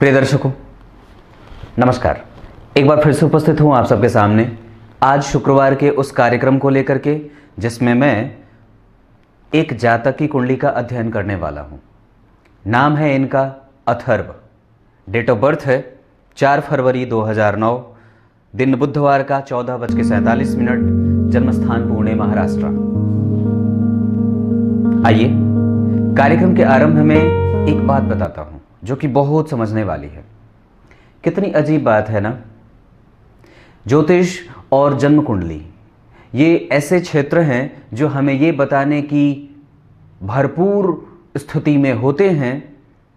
प्रिय दर्शकों नमस्कार एक बार फिर से उपस्थित हूँ आप सबके सामने आज शुक्रवार के उस कार्यक्रम को लेकर के जिसमें मैं एक जातक की कुंडली का अध्ययन करने वाला हूँ नाम है इनका अथर्व डेट ऑफ बर्थ है चार फरवरी 2009 दिन बुधवार का चौदह बज के मिनट जन्म स्थान पुणे महाराष्ट्र आइए कार्यक्रम के आरंभ में एक बात बताता हूँ जो कि बहुत समझने वाली है कितनी अजीब बात है ना ज्योतिष और जन्म कुंडली ये ऐसे क्षेत्र हैं जो हमें ये बताने की भरपूर स्थिति में होते हैं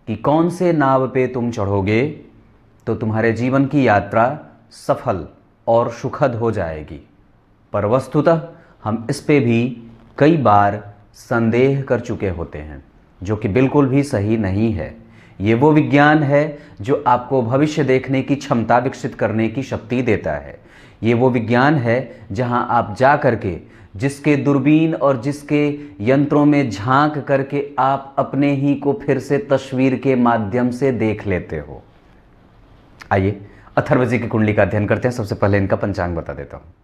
कि कौन से नाव पे तुम चढ़ोगे तो तुम्हारे जीवन की यात्रा सफल और सुखद हो जाएगी पर वस्तुतः हम इस पे भी कई बार संदेह कर चुके होते हैं जो कि बिल्कुल भी सही नहीं है ये वो विज्ञान है जो आपको भविष्य देखने की क्षमता विकसित करने की शक्ति देता है ये वो विज्ञान है जहाँ आप जा करके जिसके दूरबीन और जिसके यंत्रों में झांक करके आप अपने ही को फिर से तस्वीर के माध्यम से देख लेते हो आइए अथर्वजी की कुंडली का अध्ययन करते हैं सबसे पहले इनका पंचांग बता देता हूं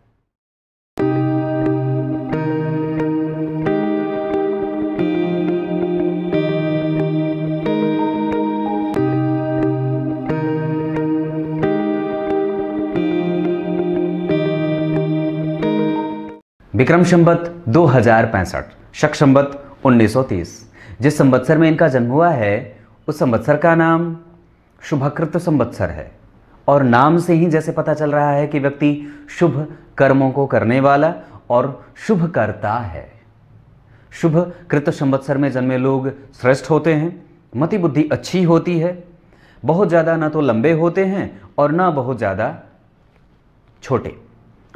विक्रम संबत दो हजार पैंसठ शक संबत उन्नीस सौ तीस जिस संवत्सर में इनका जन्म हुआ है उस संवत्सर का नाम शुभकृत संवत्सर है और नाम से ही जैसे पता चल रहा है कि व्यक्ति शुभ कर्मों को करने वाला और शुभ करता है शुभ कृत संवत्सर में जन्मे लोग श्रेष्ठ होते हैं मति बुद्धि अच्छी होती है बहुत ज़्यादा ना तो लंबे होते हैं और ना बहुत ज़्यादा छोटे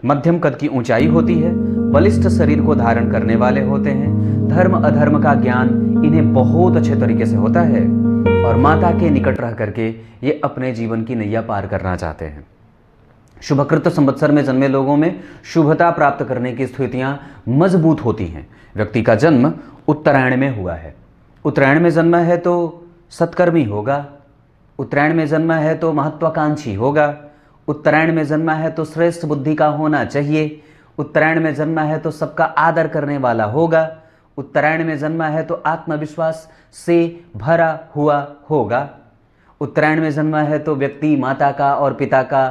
मध्यम कद की ऊंचाई होती है बलिष्ठ शरीर को धारण करने वाले होते हैं धर्म अधर्म का ज्ञान इन्हें बहुत अच्छे तरीके से होता है और माता के निकट रह करके ये अपने जीवन की नैया पार करना चाहते हैं शुभकृत संवत्सर में जन्मे लोगों में शुभता प्राप्त करने की स्थितियां मजबूत होती हैं व्यक्ति का जन्म उत्तरायण में हुआ है उत्तरायण में जन्म है तो सत्कर्मी होगा उत्तरायण में जन्म है तो महत्वाकांक्षी होगा उत्तरायण में जन्मा है तो श्रेष्ठ बुद्धि का होना चाहिए उत्तरायण में जन्मा है तो सबका आदर करने वाला होगा उत्तरायण में जन्मा है तो आत्मविश्वास से भरा हुआ होगा उत्तरायण में जन्मा है तो व्यक्ति माता का और पिता का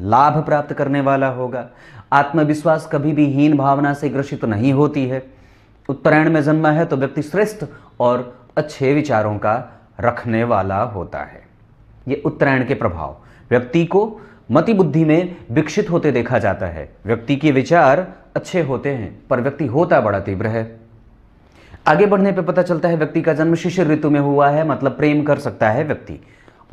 लाभ प्राप्त करने वाला होगा आत्मविश्वास कभी भी हीन भावना से ग्रसित तो नहीं होती है उत्तरायण में जन्मा है तो व्यक्ति श्रेष्ठ और अच्छे विचारों का रखने वाला होता है ये उत्तरायण के प्रभाव व्यक्ति को मति बुद्धि में विकसित होते देखा जाता है व्यक्ति के विचार अच्छे होते हैं पर व्यक्ति होता बड़ा तीव्र है आगे बढ़ने पर पता चलता है व्यक्ति का जन्म शिशिर ऋतु में हुआ है मतलब प्रेम कर सकता है व्यक्ति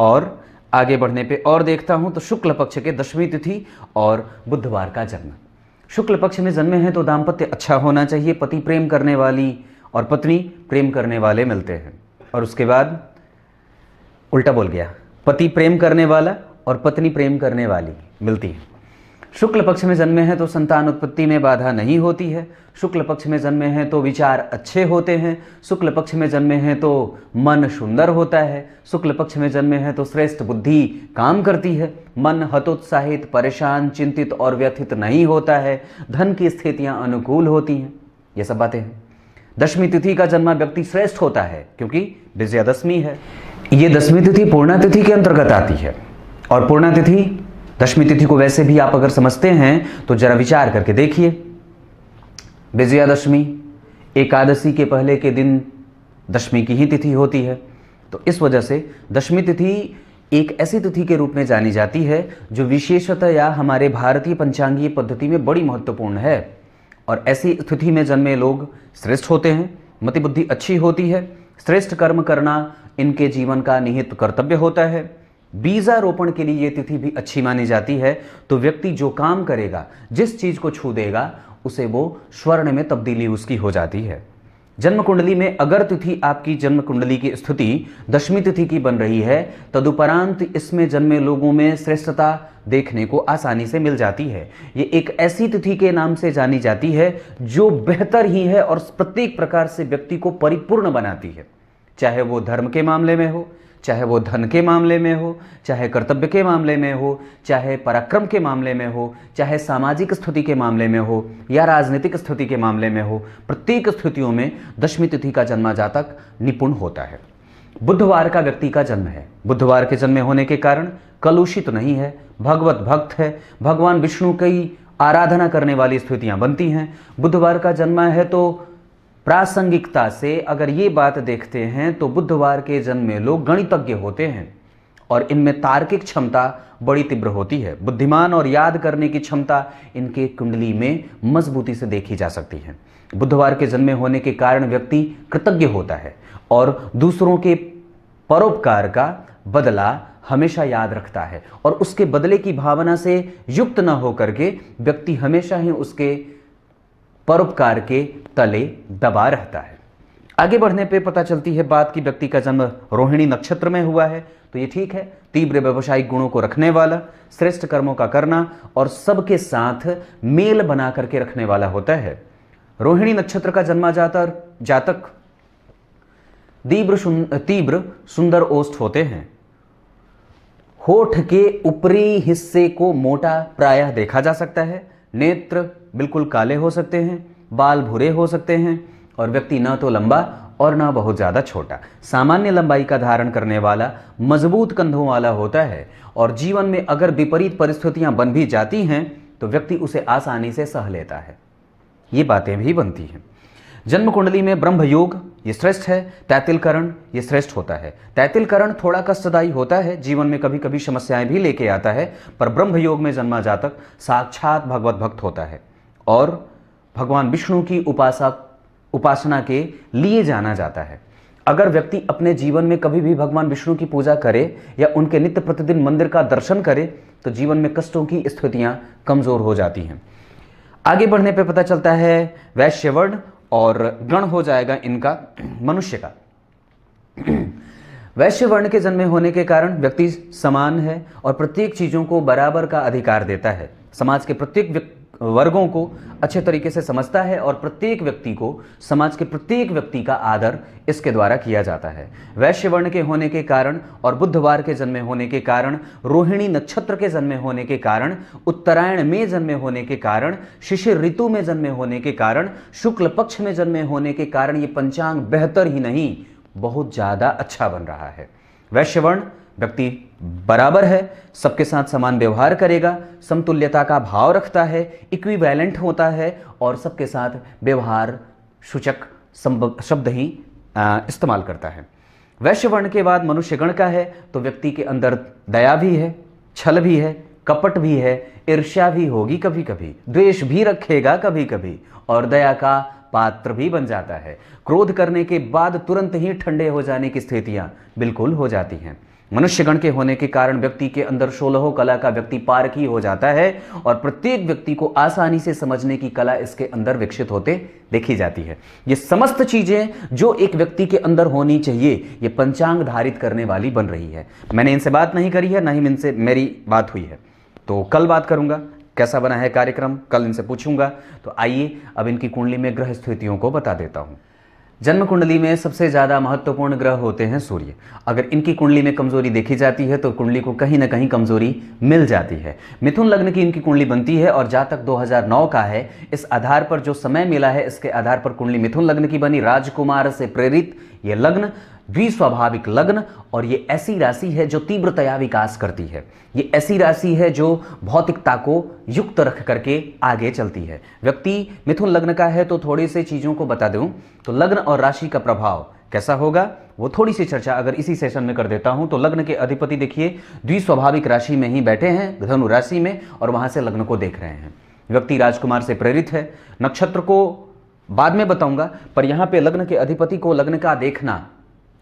और आगे बढ़ने पे और देखता हूं तो शुक्ल पक्ष के दसवीं तिथि और बुधवार का जन्म शुक्ल पक्ष में जन्मे हैं तो दाम्पत्य अच्छा होना चाहिए पति प्रेम करने वाली और पत्नी प्रेम करने वाले मिलते हैं और उसके बाद उल्टा बोल गया पति प्रेम करने वाला और पत्नी प्रेम करने वाली मिलती है शुक्ल पक्ष में जन्मे हैं तो संतान उत्पत्ति में बाधा नहीं होती है शुक्ल पक्ष में जन्मे हैं तो विचार अच्छे होते हैं शुक्ल पक्ष में जन्मे हैं तो मन सुंदर होता है शुक्ल पक्ष में जन्मे हैं तो श्रेष्ठ बुद्धि काम करती है मन हतोत्साहित परेशान चिंतित और व्यथित नहीं होता है धन की स्थितियां अनुकूल होती हैं ये सब बातें हैं दशमी तिथि का जन्मा व्यक्ति श्रेष्ठ होता है क्योंकि विजयादशमी है ये दसवीं तिथि पूर्णा तिथि के अंतर्गत आती है और पूर्णातिथि दशमी तिथि को वैसे भी आप अगर समझते हैं तो जरा विचार करके देखिए विजयादशमी एकादशी के पहले के दिन दशमी की ही तिथि होती है तो इस वजह से दशमी तिथि एक ऐसी तिथि के रूप में जानी जाती है जो या हमारे भारतीय पंचांगीय पद्धति में बड़ी महत्वपूर्ण है और ऐसी स्थिति में जन्मे लोग श्रेष्ठ होते हैं मतिबुद्धि अच्छी होती है श्रेष्ठ कर्म करना इनके जीवन का निहित कर्तव्य होता है बीजा रोपण के लिए ये तिथि भी अच्छी मानी जाती है तो व्यक्ति जो काम करेगा जिस चीज को छू देगा उसे वो स्वर्ण में तब्दीली उसकी हो जाती है जन्म कुंडली में अगर तिथि आपकी जन्म कुंडली की स्थिति दशमी तिथि की बन रही है तदुपरांत इसमें जन्मे लोगों में श्रेष्ठता देखने को आसानी से मिल जाती है ये एक ऐसी तिथि के नाम से जानी जाती है जो बेहतर ही है और प्रत्येक प्रकार से व्यक्ति को परिपूर्ण बनाती है चाहे वो धर्म के मामले में हो चाहे वो धन के मामले में हो चाहे कर्तव्य के मामले में हो चाहे पराक्रम के मामले में हो चाहे सामाजिक स्थिति के मामले में हो या राजनीतिक स्थिति के मामले में हो प्रत्येक स्थितियों में दशमी तिथि का जन्मा जातक निपुण होता है बुधवार का व्यक्ति का जन्म है बुधवार के जन्म होने के कारण कलुषित नहीं है भगवत भक्त है भगवान विष्णु की आराधना करने वाली स्थितियाँ बनती हैं बुधवार का जन्म है तो प्रासंगिकता से अगर ये बात देखते हैं तो बुधवार के जन्मे लोग गणितज्ञ होते हैं और इनमें तार्किक क्षमता बड़ी तीव्र होती है बुद्धिमान और याद करने की क्षमता इनके कुंडली में मजबूती से देखी जा सकती है बुधवार के जन्मे होने के कारण व्यक्ति कृतज्ञ होता है और दूसरों के परोपकार का बदला हमेशा याद रखता है और उसके बदले की भावना से युक्त न होकर के व्यक्ति हमेशा ही उसके परोपकार के तले दबा रहता है आगे बढ़ने पे पता चलती है बात कि व्यक्ति का जन्म रोहिणी नक्षत्र में हुआ है तो ये ठीक है तीव्र व्यवसायिक गुणों को रखने वाला श्रेष्ठ कर्मों का करना और सबके साथ मेल बना करके रखने वाला होता है रोहिणी नक्षत्र का जन्मा जातर जातक तीव्र तीव्र सुंदर ओष्ठ होते हैं होठ के ऊपरी हिस्से को मोटा प्रायः देखा जा सकता है नेत्र बिल्कुल काले हो सकते हैं बाल भूरे हो सकते हैं और व्यक्ति न तो लंबा और ना बहुत ज़्यादा छोटा सामान्य लंबाई का धारण करने वाला मजबूत कंधों वाला होता है और जीवन में अगर विपरीत परिस्थितियां बन भी जाती हैं तो व्यक्ति उसे आसानी से सह लेता है ये बातें भी बनती हैं जन्म कुंडली में ब्रह्म योग ये श्रेष्ठ है तैतिलकरण ये श्रेष्ठ होता है तैतिलकरण थोड़ा कष्टदायी होता है जीवन में कभी कभी समस्याएं भी लेके आता है पर ब्रह्म योग में जन्मा जातक साक्षात भगवत भक्त होता है और भगवान विष्णु की उपासा उपासना के लिए जाना जाता है अगर व्यक्ति अपने जीवन में कभी भी भगवान विष्णु की पूजा करे या उनके नित्य प्रतिदिन मंदिर का दर्शन करे तो जीवन में कष्टों की स्थितियां कमज़ोर हो जाती हैं आगे बढ़ने पर पता चलता है वैश्यवर्ण और गण हो जाएगा इनका मनुष्य का वैश्य वर्ण के जन्मे होने के कारण व्यक्ति समान है और प्रत्येक चीज़ों को बराबर का अधिकार देता है समाज के प्रत्येक वर्गों को अच्छे तरीके से समझता है और प्रत्येक व्यक्ति को समाज के प्रत्येक व्यक्ति का आदर इसके द्वारा किया जाता है वैश्य वर्ण के होने के कारण और बुधवार के जन्मे होने के कारण रोहिणी नक्षत्र के जन्मे होने के कारण उत्तरायण में जन्मे होने के कारण शिशिर ऋतु में जन्मे होने के कारण शुक्ल पक्ष में जन्मे होने के कारण ये पंचांग बेहतर ही नहीं बहुत ज़्यादा अच्छा बन रहा है वैश्यवर्ण व्यक्ति बराबर है सबके साथ समान व्यवहार करेगा समतुल्यता का भाव रखता है इक्विवेलेंट होता है और सबके साथ व्यवहार सूचक शब्द ही इस्तेमाल करता है वैश्यवर्ण के बाद मनुष्यगण का है तो व्यक्ति के अंदर दया भी है छल भी है कपट भी है ईर्ष्या भी होगी कभी कभी द्वेष भी रखेगा कभी कभी और दया का पात्र भी बन जाता है क्रोध करने के बाद तुरंत ही ठंडे हो जाने की स्थितियां बिल्कुल हो जाती हैं मनुष्यगण के होने के कारण व्यक्ति के अंदर सोलहों कला का व्यक्ति पारक ही हो जाता है और प्रत्येक व्यक्ति को आसानी से समझने की कला इसके अंदर विकसित होते देखी जाती है ये समस्त चीजें जो एक व्यक्ति के अंदर होनी चाहिए ये पंचांग धारित करने वाली बन रही है मैंने इनसे बात नहीं करी है ना ही इनसे मेरी बात हुई है तो कल बात करूंगा कैसा बना है कार्यक्रम कल इनसे पूछूंगा तो आइए अब इनकी कुंडली में ग्रह स्थितियों को बता देता हूं जन्म कुंडली में सबसे ज़्यादा महत्वपूर्ण ग्रह होते हैं सूर्य अगर इनकी कुंडली में कमजोरी देखी जाती है तो कुंडली को कहीं ना कहीं कमजोरी मिल जाती है मिथुन लग्न की इनकी कुंडली बनती है और जातक 2009 का है इस आधार पर जो समय मिला है इसके आधार पर कुंडली मिथुन लग्न की बनी राजकुमार से प्रेरित ये लग्न द्विस्वाभाविक लग्न और ये ऐसी राशि है जो तीव्रतया विकास करती है ये ऐसी राशि है जो भौतिकता को युक्त रख करके आगे चलती है व्यक्ति मिथुन लग्न का है तो थोड़ी से चीज़ों को बता दूं तो लग्न और राशि का प्रभाव कैसा होगा वो थोड़ी सी चर्चा अगर इसी सेशन में कर देता हूं तो लग्न के अधिपति देखिए द्विस्वाभाविक राशि में ही बैठे हैं धनु राशि में और वहां से लग्न को देख रहे हैं व्यक्ति राजकुमार से प्रेरित है नक्षत्र को बाद में बताऊंगा पर यहां पे लग्न के अधिपति को लग्न का देखना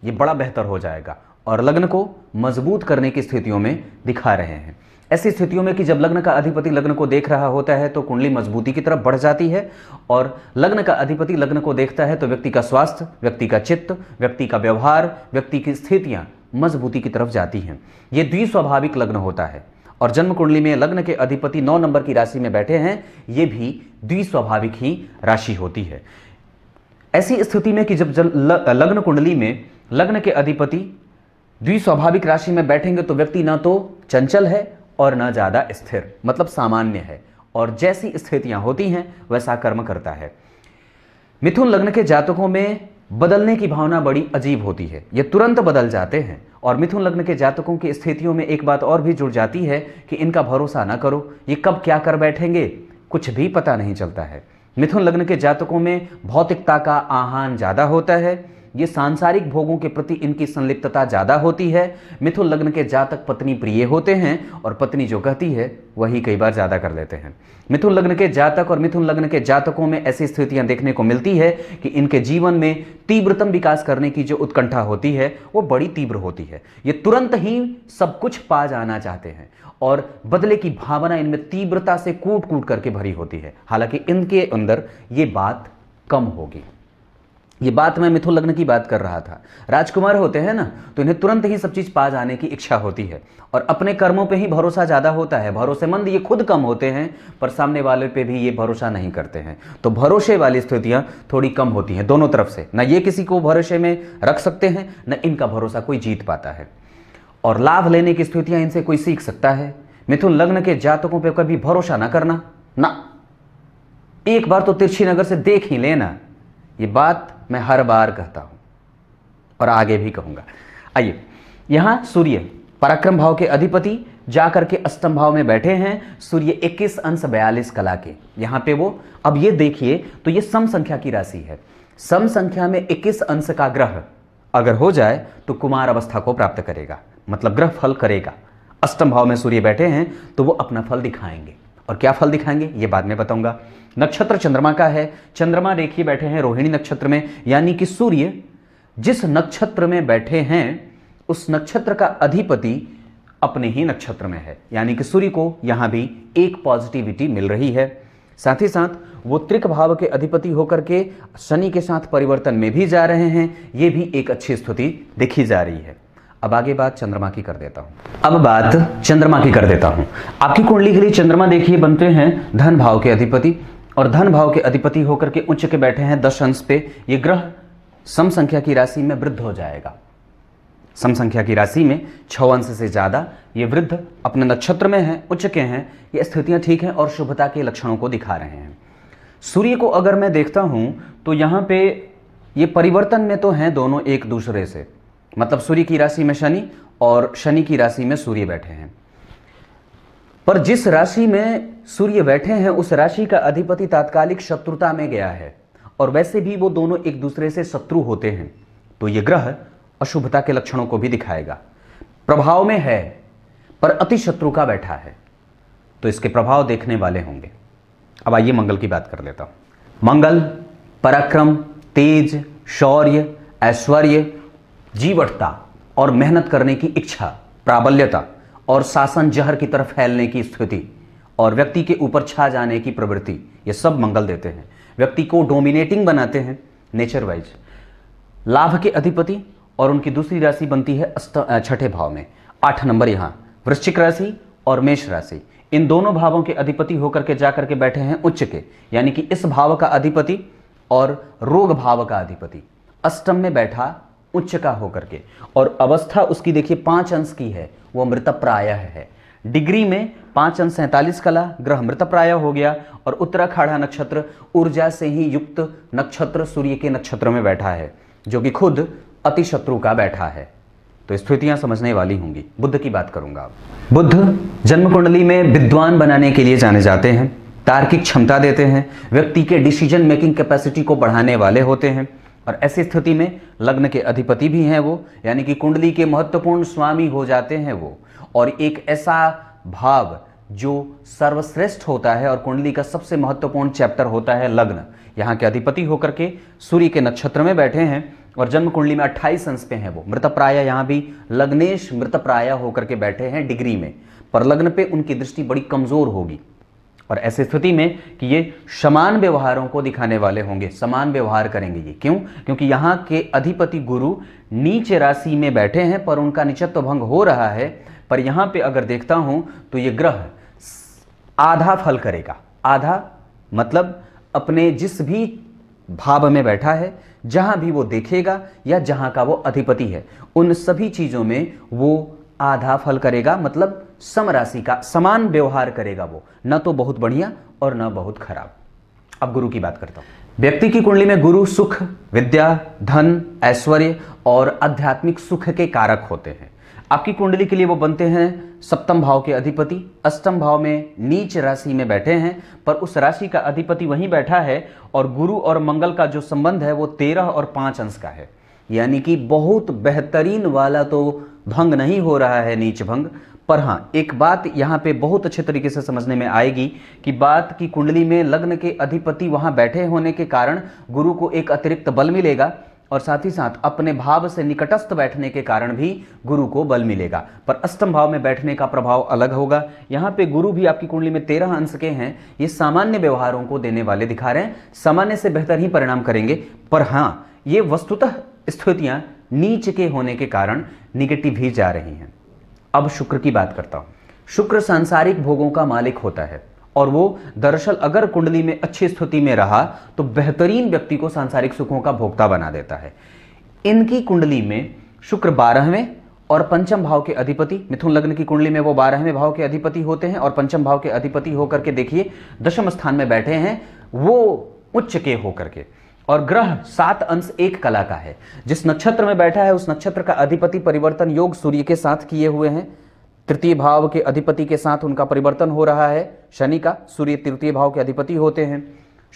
ये बड़ा बेहतर हो जाएगा और लग्न को मजबूत करने की स्थितियों में दिखा रहे हैं ऐसी स्थितियों में कि जब लग्न का अधिपति लग्न को देख रहा होता है तो कुंडली मजबूती की तरफ बढ़ जाती है और लग्न का अधिपति लग्न को देखता है तो व्यक्ति का स्वास्थ्य व्यक्ति का चित्त व्यक्ति का व्यवहार व्यक्ति की स्थितियां मजबूती की तरफ जाती हैं ये द्विस्वाभाविक लग्न होता है और जन्म कुंडली में लग्न के अधिपति नौ नंबर की राशि में बैठे हैं ये भी द्विस्वाभाविक ही राशि होती है ऐसी स्थिति में कि जब लग्न कुंडली में लग्न के अधिपति द्विस्वाभाविक राशि में बैठेंगे तो व्यक्ति ना तो चंचल है और ना ज़्यादा स्थिर मतलब सामान्य है और जैसी स्थितियां होती हैं वैसा कर्म करता है मिथुन लग्न के जातकों में बदलने की भावना बड़ी अजीब होती है ये तुरंत बदल जाते हैं और मिथुन लग्न के जातकों की स्थितियों में एक बात और भी जुड़ जाती है कि इनका भरोसा ना करो ये कब क्या कर बैठेंगे कुछ भी पता नहीं चलता है मिथुन लग्न के जातकों में भौतिकता का आहान ज़्यादा होता है ये सांसारिक भोगों के प्रति इनकी संलिप्तता ज़्यादा होती है मिथुन लग्न के जातक पत्नी प्रिय होते हैं और पत्नी जो कहती है वही कई बार ज़्यादा कर लेते हैं मिथुन लग्न के जातक और मिथुन लग्न के जातकों में ऐसी स्थितियां देखने को मिलती है कि इनके जीवन में तीव्रतम विकास करने की जो उत्कंठा होती है वो बड़ी तीव्र होती है ये तुरंत ही सब कुछ पा जाना चाहते हैं और बदले की भावना इनमें तीव्रता से कूट कूट करके भरी होती है हालांकि इनके अंदर ये बात कम होगी ये बात मैं मिथुन लग्न की बात कर रहा था राजकुमार होते हैं ना तो इन्हें तुरंत ही सब चीज़ पा जाने की इच्छा होती है और अपने कर्मों पे ही भरोसा ज़्यादा होता है भरोसेमंद ये खुद कम होते हैं पर सामने वाले पे भी ये भरोसा नहीं करते हैं तो भरोसे वाली स्थितियां थोड़ी कम होती हैं दोनों तरफ से ना ये किसी को भरोसे में रख सकते हैं ना इनका भरोसा कोई जीत पाता है और लाभ लेने की स्थितियां इनसे कोई सीख सकता है मिथुन लग्न के जातकों पर कभी भरोसा ना करना ना एक बार तो तिरछी नगर से देख ही लेना ये बात मैं हर बार कहता हूं और आगे भी कहूंगा आइए यहां सूर्य पराक्रम भाव के अधिपति जाकर के अष्टम भाव में बैठे हैं सूर्य 21 अंश बयालीस कला के यहां पे वो अब ये देखिए तो ये सम संख्या की राशि है सम संख्या में 21 अंश का ग्रह अगर हो जाए तो कुमार अवस्था को प्राप्त करेगा मतलब ग्रह फल करेगा अष्टम भाव में सूर्य बैठे हैं तो वो अपना फल दिखाएंगे और क्या फल दिखाएंगे ये बाद में बताऊंगा नक्षत्र चंद्रमा का है चंद्रमा देखिए बैठे हैं रोहिणी नक्षत्र में यानी कि सूर्य जिस नक्षत्र में बैठे हैं उस नक्षत्र का अधिपति अपने ही नक्षत्र में है यानी कि सूर्य को यहां भी एक पॉजिटिविटी मिल रही है साथ ही साथ वो त्रिक भाव के अधिपति होकर के शनि के साथ परिवर्तन में भी जा रहे हैं ये भी एक अच्छी स्थिति देखी जा रही है अब आगे बात चंद्रमा की कर देता हूं अब बात चंद्रमा की कर देता हूं आपकी कुंडली के लिए चंद्रमा देखिए बनते हैं धन भाव के अधिपति और धन भाव के अधिपति होकर के उच्च के बैठे हैं दस अंश पे ये ग्रह सम संख्या की राशि में वृद्ध हो जाएगा सम संख्या की राशि में छ अंश से ज़्यादा ये वृद्ध अपने नक्षत्र में हैं उच्च के हैं ये स्थितियाँ ठीक हैं और शुभता के लक्षणों को दिखा रहे हैं सूर्य को अगर मैं देखता हूँ तो यहाँ पे ये परिवर्तन में तो हैं दोनों एक दूसरे से मतलब सूर्य की राशि में शनि और शनि की राशि में सूर्य बैठे हैं पर जिस राशि में सूर्य बैठे हैं उस राशि का अधिपति तात्कालिक शत्रुता में गया है और वैसे भी वो दोनों एक दूसरे से शत्रु होते हैं तो ये ग्रह अशुभता के लक्षणों को भी दिखाएगा प्रभाव में है पर अति शत्रु का बैठा है तो इसके प्रभाव देखने वाले होंगे अब आइए मंगल की बात कर लेता हूं मंगल पराक्रम तेज शौर्य ऐश्वर्य जीवटता और मेहनत करने की इच्छा प्राबल्यता और शासन जहर की तरफ फैलने की स्थिति और व्यक्ति के ऊपर छा जाने की प्रवृत्ति ये सब मंगल देते हैं व्यक्ति को डोमिनेटिंग बनाते हैं नेचर वाइज लाभ के अधिपति और उनकी दूसरी राशि बनती है छठे भाव में आठ नंबर यहाँ वृश्चिक राशि और मेष राशि इन दोनों भावों के अधिपति होकर के जाकर के बैठे हैं उच्च के यानी कि इस भाव का अधिपति और रोग भाव का अधिपति अष्टम में बैठा उच्च का होकर के और अवस्था उसकी देखिए पांच अंश की है वो प्राय है डिग्री में पांच अंश सैंतालीस कला ग्रह मृत प्राय हो गया और उत्तराखाड़ा नक्षत्र ऊर्जा से ही युक्त नक्षत्र सूर्य के नक्षत्र में बैठा है जो कि खुद अतिशत्रु का बैठा है तो स्थितियां समझने वाली होंगी बुद्ध की बात करूंगा बुद्ध जन्म कुंडली में विद्वान बनाने के लिए जाने जाते हैं तार्किक क्षमता देते हैं व्यक्ति के डिसीजन मेकिंग कैपेसिटी को बढ़ाने वाले होते हैं और ऐसी स्थिति में लग्न के अधिपति भी हैं वो यानी कि कुंडली के महत्वपूर्ण स्वामी हो जाते हैं वो और एक ऐसा भाव जो सर्वश्रेष्ठ होता है और कुंडली का सबसे महत्वपूर्ण चैप्टर होता है लग्न यहाँ के अधिपति होकर के सूर्य के नक्षत्र में बैठे हैं और जन्म कुंडली में 28 अंश पे हैं वो मृतप्राय यहाँ भी लग्नेश मृतप्राय होकर के बैठे हैं डिग्री में पर लग्न पे उनकी दृष्टि बड़ी कमज़ोर होगी और ऐसी स्थिति में कि ये समान व्यवहारों को दिखाने वाले होंगे समान व्यवहार करेंगे ये क्यों क्योंकि यहाँ के अधिपति गुरु नीचे राशि में बैठे हैं पर उनका निचत्व भंग हो रहा है पर यहाँ पे अगर देखता हूँ तो ये ग्रह आधा फल करेगा आधा मतलब अपने जिस भी भाव में बैठा है जहाँ भी वो देखेगा या जहाँ का वो अधिपति है उन सभी चीज़ों में वो आधा फल करेगा मतलब सम राशि का समान व्यवहार करेगा वो न तो बहुत बढ़िया और न बहुत खराब अब गुरु की बात करता हूं व्यक्ति की कुंडली में गुरु सुख विद्या धन ऐश्वर्य और आध्यात्मिक सुख के कारक होते हैं आपकी कुंडली के लिए वो बनते हैं सप्तम भाव के अधिपति अष्टम भाव में नीच राशि में बैठे हैं पर उस राशि का अधिपति वहीं बैठा है और गुरु और मंगल का जो संबंध है वो तेरह और पांच अंश का है यानी कि बहुत बेहतरीन वाला तो भंग नहीं हो रहा है नीच भंग पर हाँ एक बात यहाँ पे बहुत अच्छे तरीके से समझने में आएगी कि बात की कुंडली में लग्न के अधिपति वहाँ बैठे होने के कारण गुरु को एक अतिरिक्त बल मिलेगा और साथ ही साथ अपने भाव से निकटस्थ बैठने के कारण भी गुरु को बल मिलेगा पर अष्टम भाव में बैठने का प्रभाव अलग होगा यहाँ पे गुरु भी आपकी कुंडली में तेरह अंश के हैं ये सामान्य व्यवहारों को देने वाले दिखा रहे हैं सामान्य से बेहतर ही परिणाम करेंगे पर हाँ ये वस्तुतः स्थितियाँ नीच के होने के कारण निगेटिव ही जा रही हैं अब शुक्र की बात करता हूं शुक्र सांसारिक भोगों का मालिक होता है और वो दरअसल अगर कुंडली में अच्छी स्थिति में रहा तो बेहतरीन व्यक्ति को सांसारिक सुखों का भोक्ता बना देता है इनकी कुंडली में शुक्र बारहवें और पंचम भाव के अधिपति मिथुन लग्न की कुंडली में वो बारहवें भाव के अधिपति होते हैं और पंचम भाव के अधिपति होकर के देखिए दशम स्थान में बैठे हैं वो उच्च के होकर के और ग्रह सात अंश एक कला का है जिस नक्षत्र में बैठा है उस नक्षत्र का अधिपति परिवर्तन योग सूर्य के साथ किए हुए हैं तृतीय भाव के अधिपति के साथ उनका परिवर्तन हो रहा है शनि का सूर्य तृतीय भाव के अधिपति होते हैं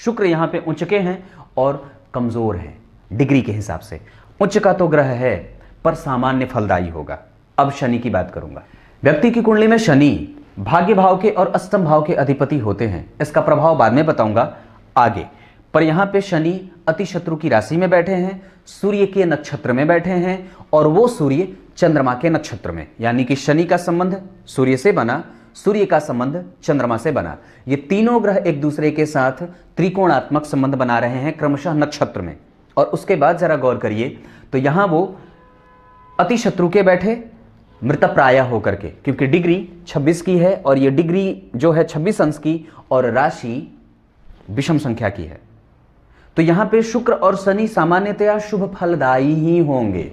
शुक्र यहां पे उचके हैं और कमज़ोर हैं डिग्री के हिसाब से उच्च का तो ग्रह है पर सामान्य फलदायी होगा अब शनि की बात करूंगा व्यक्ति की कुंडली में शनि भाग्य भाव के और अष्टम भाव के अधिपति होते हैं इसका प्रभाव बाद में बताऊंगा आगे पर यहाँ पे शनि अति शत्रु की राशि में बैठे हैं सूर्य के नक्षत्र में बैठे हैं और वो सूर्य चंद्रमा के नक्षत्र में यानी कि शनि का संबंध सूर्य से बना सूर्य का संबंध चंद्रमा से बना ये तीनों ग्रह एक दूसरे के साथ त्रिकोणात्मक संबंध बना रहे हैं क्रमशः नक्षत्र में और उसके बाद जरा गौर करिए तो यहाँ वो अति शत्रु के बैठे मृतप्राय होकर के क्योंकि डिग्री 26 की है और ये डिग्री जो है 26 अंश की और राशि विषम संख्या की है तो यहां पे शुक्र और शनि सामान्यतया शुभ फलदायी ही होंगे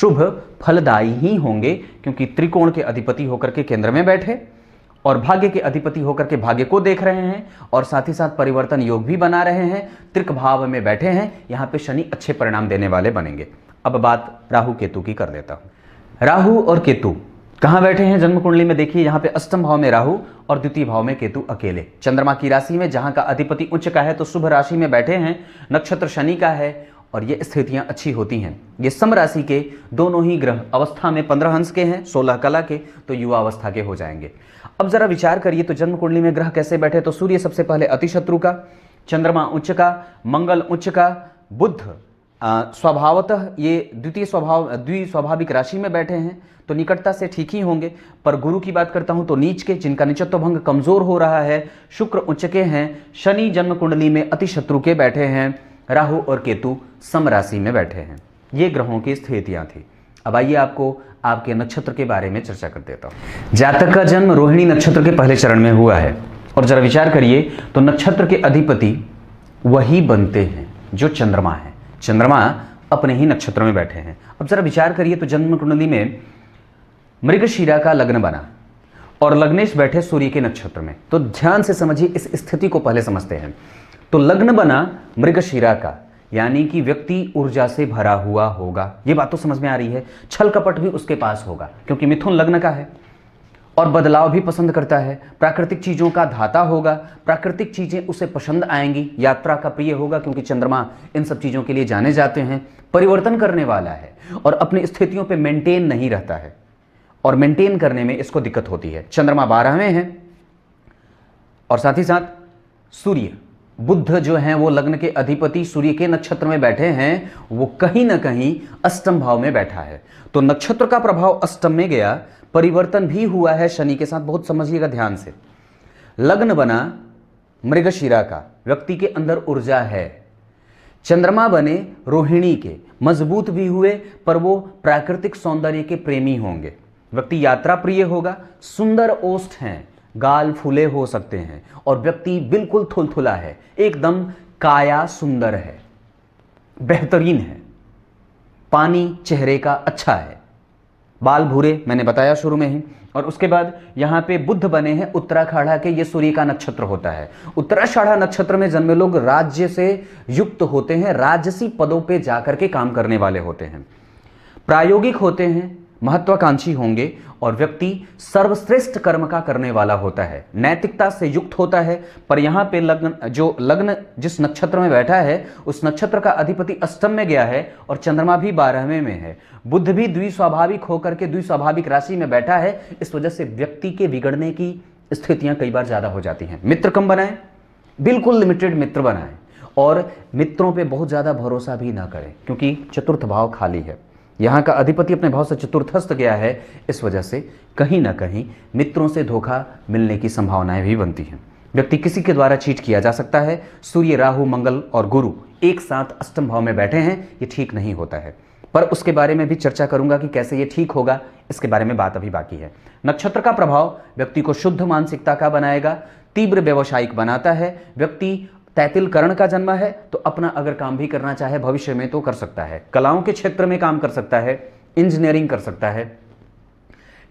शुभ फलदायी ही होंगे क्योंकि त्रिकोण के अधिपति होकर के केंद्र में बैठे और भाग्य के अधिपति होकर के भाग्य को देख रहे हैं और साथ ही साथ परिवर्तन योग भी बना रहे हैं त्रिक भाव में बैठे हैं यहां पे शनि अच्छे परिणाम देने वाले बनेंगे अब बात राहु केतु की कर देता हूं राहु और केतु कहाँ बैठे हैं जन्म कुंडली में देखिए यहाँ पे अष्टम भाव में राहु और द्वितीय भाव में केतु अकेले चंद्रमा की राशि में जहाँ का अधिपति उच्च का है तो शुभ राशि में बैठे हैं नक्षत्र शनि का है और ये स्थितियां अच्छी होती हैं ये सम राशि के दोनों ही ग्रह अवस्था में पंद्रह हंस के हैं सोलह कला के तो युवा अवस्था के हो जाएंगे अब जरा विचार करिए तो जन्म कुंडली में ग्रह कैसे बैठे तो सूर्य सबसे पहले अतिशत्रु का चंद्रमा उच्च का मंगल उच्च का बुद्ध स्वभावतः ये द्वितीय स्वभाव द्वि स्वाभाविक राशि में बैठे हैं तो निकटता से ठीक ही होंगे पर गुरु की बात करता हूं तो नीच के जिनका निचत्व भंग कमजोर हो रहा है शुक्र उच्च के हैं शनि जन्म कुंडली में अति शत्रु के बैठे हैं राहु और केतु सम राशि में बैठे हैं ये ग्रहों की स्थितियां थी अब आइए आपको आपके नक्षत्र के बारे में चर्चा कर देता हूं जातक का जन्म रोहिणी नक्षत्र के पहले चरण में हुआ है और जरा विचार करिए तो नक्षत्र के अधिपति वही बनते हैं जो चंद्रमा है चंद्रमा अपने ही नक्षत्र में बैठे हैं अब जरा विचार करिए तो जन्म कुंडली में मृगशिरा का लग्न बना और लग्नेश बैठे सूर्य के नक्षत्र में तो ध्यान से समझिए इस स्थिति को पहले समझते हैं तो लग्न बना मृगशिरा का यानी कि व्यक्ति ऊर्जा से भरा हुआ होगा ये बात तो समझ में आ रही है छल कपट भी उसके पास होगा क्योंकि मिथुन लग्न का है और बदलाव भी पसंद करता है प्राकृतिक चीज़ों का धाता होगा प्राकृतिक चीज़ें उसे पसंद आएंगी यात्रा का प्रिय होगा क्योंकि चंद्रमा इन सब चीज़ों के लिए जाने जाते हैं परिवर्तन करने वाला है और अपनी स्थितियों पे मेंटेन नहीं रहता है और मेंटेन करने में इसको दिक्कत होती है चंद्रमा बारहवें हैं है और साथ ही साथ सूर्य बुद्ध जो हैं वो लग्न के अधिपति सूर्य के नक्षत्र में बैठे हैं वो कहीं ना कहीं अष्टम भाव में बैठा है तो नक्षत्र का प्रभाव अष्टम में गया परिवर्तन भी हुआ है शनि के साथ बहुत समझिएगा ध्यान से लग्न बना मृगशिरा का व्यक्ति के अंदर ऊर्जा है चंद्रमा बने रोहिणी के मजबूत भी हुए पर वो प्राकृतिक सौंदर्य के प्रेमी होंगे व्यक्ति यात्रा प्रिय होगा सुंदर ओष्ठ हैं गाल फूले हो सकते हैं और व्यक्ति बिल्कुल थुलथुला है एकदम काया सुंदर है बेहतरीन है पानी चेहरे का अच्छा है बाल भूरे मैंने बताया शुरू में ही और उसके बाद यहाँ पे बुद्ध बने हैं उत्तराखाड़ा के ये सूर्य का नक्षत्र होता है उत्तराखाड़ा नक्षत्र में जन्मे लोग राज्य से युक्त होते हैं राजसी पदों पे जाकर के काम करने वाले होते हैं प्रायोगिक होते हैं महत्वाकांक्षी होंगे और व्यक्ति सर्वश्रेष्ठ कर्म का करने वाला होता है नैतिकता से युक्त होता है पर यहाँ पे लग्न जो लग्न जिस नक्षत्र में बैठा है उस नक्षत्र का अधिपति अष्टम में गया है और चंद्रमा भी बारहवें में है बुद्ध भी द्विस्वाभाविक होकर के द्विस्वाभाविक राशि में बैठा है इस वजह से व्यक्ति के बिगड़ने की स्थितियां कई बार ज़्यादा हो जाती हैं मित्र कम बनाएं बिल्कुल लिमिटेड मित्र बनाए और मित्रों पर बहुत ज़्यादा भरोसा भी ना करें क्योंकि चतुर्थ भाव खाली है यहाँ का अधिपति अपने भाव से चतुर्थस्थ गया है इस वजह से कहीं ना कहीं मित्रों से धोखा मिलने की संभावनाएं भी बनती हैं व्यक्ति किसी के द्वारा चीट किया जा सकता है सूर्य राहु मंगल और गुरु एक साथ अष्टम भाव में बैठे हैं ये ठीक नहीं होता है पर उसके बारे में भी चर्चा करूंगा कि कैसे ये ठीक होगा इसके बारे में बात अभी बाकी है नक्षत्र का प्रभाव व्यक्ति को शुद्ध मानसिकता का बनाएगा तीव्र व्यवसायिक बनाता है व्यक्ति तैतिल करण का जन्म है तो अपना अगर काम भी करना चाहे भविष्य में तो कर सकता है कलाओं के क्षेत्र में काम कर सकता है इंजीनियरिंग कर सकता है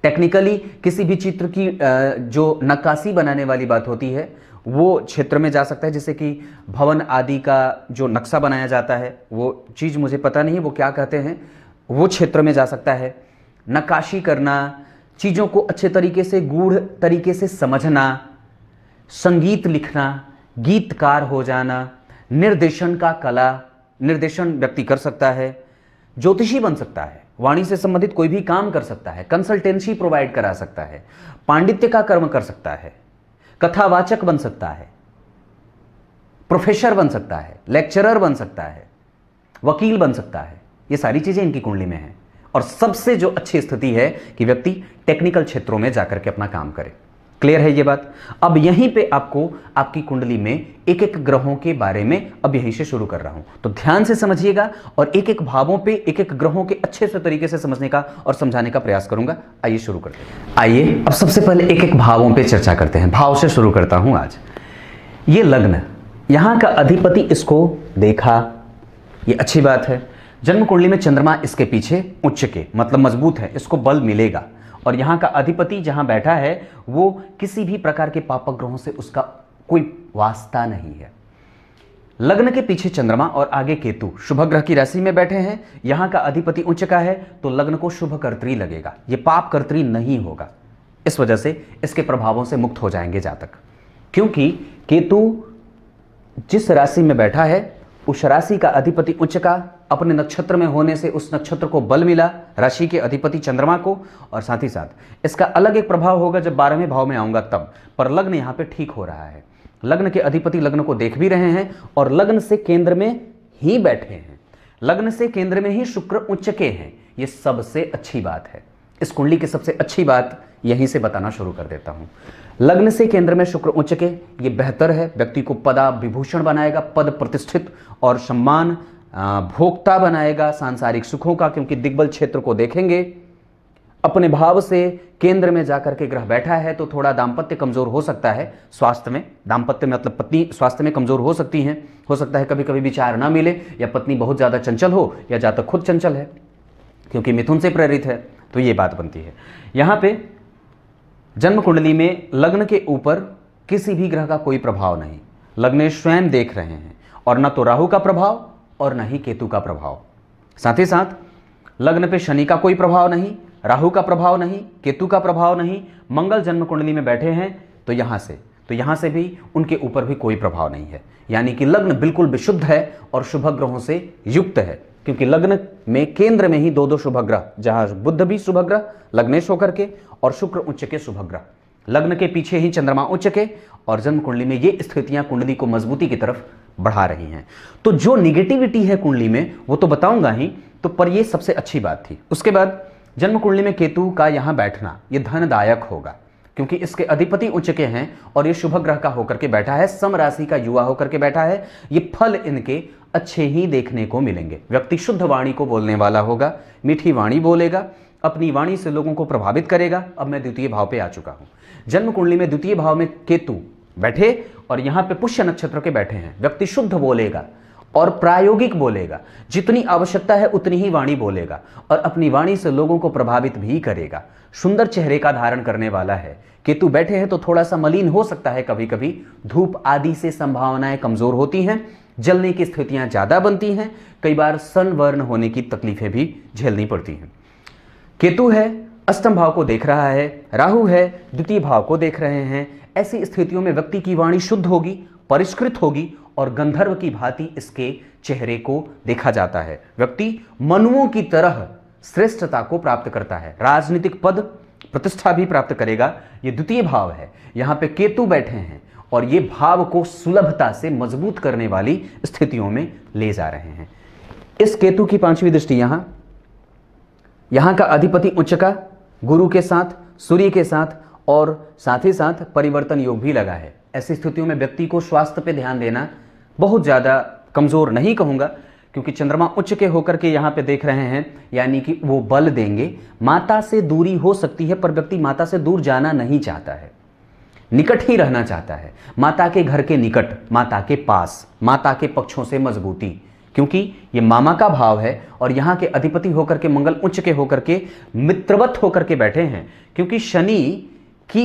टेक्निकली किसी भी चित्र की जो नक्काशी बनाने वाली बात होती है वो क्षेत्र में जा सकता है जैसे कि भवन आदि का जो नक्शा बनाया जाता है वो चीज़ मुझे पता नहीं वो क्या कहते हैं वो क्षेत्र में जा सकता है नक्काशी करना चीज़ों को अच्छे तरीके से गूढ़ तरीके से समझना संगीत लिखना गीतकार हो जाना निर्देशन का कला निर्देशन व्यक्ति कर सकता है ज्योतिषी बन सकता है वाणी से संबंधित कोई भी काम कर सकता है कंसल्टेंसी प्रोवाइड करा सकता है पांडित्य का कर्म कर सकता है कथावाचक बन सकता है प्रोफेसर बन सकता है लेक्चरर बन सकता है वकील बन सकता है ये सारी चीज़ें इनकी कुंडली में हैं और सबसे जो अच्छी स्थिति है कि व्यक्ति टेक्निकल क्षेत्रों में जाकर के अपना काम करे क्लियर है ये बात अब यहीं पे आपको आपकी कुंडली में एक एक ग्रहों के बारे में अब यहीं से शुरू कर रहा हूं तो ध्यान से समझिएगा और एक एक भावों पे एक एक ग्रहों के अच्छे से तरीके से समझने का और समझाने का प्रयास करूंगा आइए शुरू करते हैं आइए अब सबसे पहले एक एक भावों पे चर्चा करते हैं भाव से शुरू करता हूं आज ये लग्न यहां का अधिपति इसको देखा ये अच्छी बात है जन्म कुंडली में चंद्रमा इसके पीछे उच्च के मतलब मजबूत है इसको बल मिलेगा और यहाँ का अधिपति जहाँ बैठा है वो किसी भी प्रकार के पापग्रहों से उसका कोई वास्ता नहीं है लग्न के पीछे चंद्रमा और आगे केतु शुभ ग्रह की राशि में बैठे हैं यहां का अधिपति उच्च का है तो लग्न को शुभ कर्त्री लगेगा ये पाप कर्त्री नहीं होगा इस वजह से इसके प्रभावों से मुक्त हो जाएंगे जातक क्योंकि केतु जिस राशि में बैठा है उस राशि का अधिपति उच्च का अपने नक्षत्र में होने से उस नक्षत्र को बल मिला राशि के अधिपति चंद्रमा को और साथ ही साथ इसका अलग एक प्रभाव होगा जब बारहवें भाव में आऊंगा तब पर लग्न यहां पे ठीक हो रहा है लग्न के अधिपति लग्न को देख भी रहे हैं और लग्न से केंद्र में ही बैठे हैं लग्न से केंद्र में ही शुक्र उच्चके हैं यह सबसे अच्छी बात है इस कुंडली की सबसे अच्छी बात यहीं से बताना शुरू कर देता हूं लग्न से केंद्र में शुक्र उच्च के ये बेहतर है व्यक्ति को पदा विभूषण बनाएगा पद प्रतिष्ठित और सम्मान भोक्ता बनाएगा सांसारिक सुखों का क्योंकि दिग्बल क्षेत्र को देखेंगे अपने भाव से केंद्र में जाकर के ग्रह बैठा है तो थोड़ा दाम्पत्य कमजोर हो सकता है स्वास्थ्य में दाम्पत्य में मतलब पत्नी स्वास्थ्य में कमजोर हो सकती हैं हो सकता है कभी कभी विचार ना मिले या पत्नी बहुत ज़्यादा चंचल हो या जातक खुद चंचल है क्योंकि मिथुन से प्रेरित है तो ये बात बनती है यहां पर जन्म कुंडली में लग्न के ऊपर किसी भी ग्रह का कोई प्रभाव नहीं लग्ने स्वयं देख रहे हैं और न तो राहु का प्रभाव और न ही केतु का प्रभाव साथ ही साथ लग्न पे शनि का कोई प्रभाव नहीं राहु का प्रभाव नहीं केतु का प्रभाव नहीं मंगल जन्म कुंडली में बैठे हैं तो यहां से तो यहां से भी उनके ऊपर भी कोई प्रभाव नहीं है यानी कि लग्न बिल्कुल विशुद्ध है और शुभ ग्रहों से युक्त है क्योंकि लग्न में केंद्र में ही दो दो शुभ ग्रह जहां बुद्ध भी शुभ ग्रह लग्नेश होकर के और शुक्र उच्च के शुभ ग्रह लग्न के पीछे ही चंद्रमा उच्च के और जन्म कुंडली में ये स्थितियां कुंडली को मजबूती की तरफ बढ़ा रही हैं तो जो निगेटिविटी है कुंडली में वो तो बताऊंगा ही तो पर ये सबसे अच्छी बात थी उसके बाद जन्म कुंडली में केतु का यहां बैठना ये धनदायक होगा क्योंकि इसके अधिपति उच्च के हैं और ये शुभ ग्रह का होकर के बैठा है सम राशि का युवा होकर के बैठा है ये फल इनके अच्छे ही देखने को मिलेंगे व्यक्ति शुद्ध वाणी को बोलने वाला होगा मीठी वाणी बोलेगा अपनी वाणी से लोगों को प्रभावित करेगा अब मैं द्वितीय भाव पे आ चुका हूं जन्म कुंडली में द्वितीय भाव में केतु बैठे और यहां पे पुष्य नक्षत्र के बैठे हैं व्यक्ति शुद्ध बोलेगा और प्रायोगिक बोलेगा जितनी आवश्यकता है उतनी ही वाणी बोलेगा और अपनी वाणी से लोगों को प्रभावित भी करेगा सुंदर चेहरे का धारण करने वाला है केतु बैठे हैं तो थोड़ा सा मलिन हो सकता है कभी कभी धूप आदि से संभावनाएं कमजोर होती हैं जलने की स्थितियां ज्यादा बनती हैं कई बार सन वर्ण होने की तकलीफें भी झेलनी पड़ती हैं केतु है अष्टम भाव को देख रहा है राहु है द्वितीय भाव को देख रहे हैं ऐसी स्थितियों में व्यक्ति की वाणी शुद्ध होगी परिष्कृत होगी और गंधर्व की भांति इसके चेहरे को देखा जाता है व्यक्ति मनुओं की तरह श्रेष्ठता को प्राप्त करता है राजनीतिक पद प्रतिष्ठा भी प्राप्त करेगा ये द्वितीय भाव है यहां पे केतु बैठे हैं और ये भाव को सुलभता से मजबूत करने वाली स्थितियों में ले जा रहे हैं इस केतु की पांचवी दृष्टि यहां यहां का अधिपति उच्च का गुरु के साथ सूर्य के साथ और साथ ही साथ परिवर्तन योग भी लगा है ऐसी स्थितियों में व्यक्ति को स्वास्थ्य पर ध्यान देना बहुत ज़्यादा कमज़ोर नहीं कहूँगा क्योंकि चंद्रमा उच्च के होकर के यहाँ पे देख रहे हैं यानी कि वो बल देंगे माता से दूरी हो सकती है पर व्यक्ति माता से दूर जाना नहीं चाहता है निकट ही रहना चाहता है माता के घर के निकट माता के पास माता के पक्षों से मजबूती क्योंकि ये मामा का भाव है और यहाँ के अधिपति होकर के मंगल उच्च के होकर के मित्रवत होकर के बैठे हैं क्योंकि शनि कि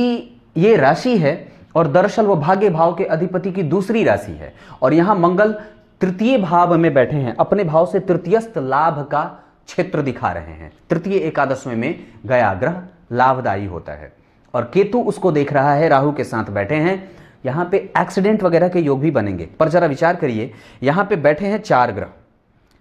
ये राशि है और दरअसल वो भाग्य भाव के अधिपति की दूसरी राशि है और यहां मंगल तृतीय भाव में बैठे हैं अपने भाव से तृतीयस्थ लाभ का क्षेत्र दिखा रहे हैं तृतीय एकादशवें में गया ग्रह लाभदायी होता है और केतु उसको देख रहा है राहु के साथ बैठे हैं यहां पे एक्सीडेंट वगैरह के योग भी बनेंगे पर जरा विचार करिए यहां पे बैठे हैं चार ग्रह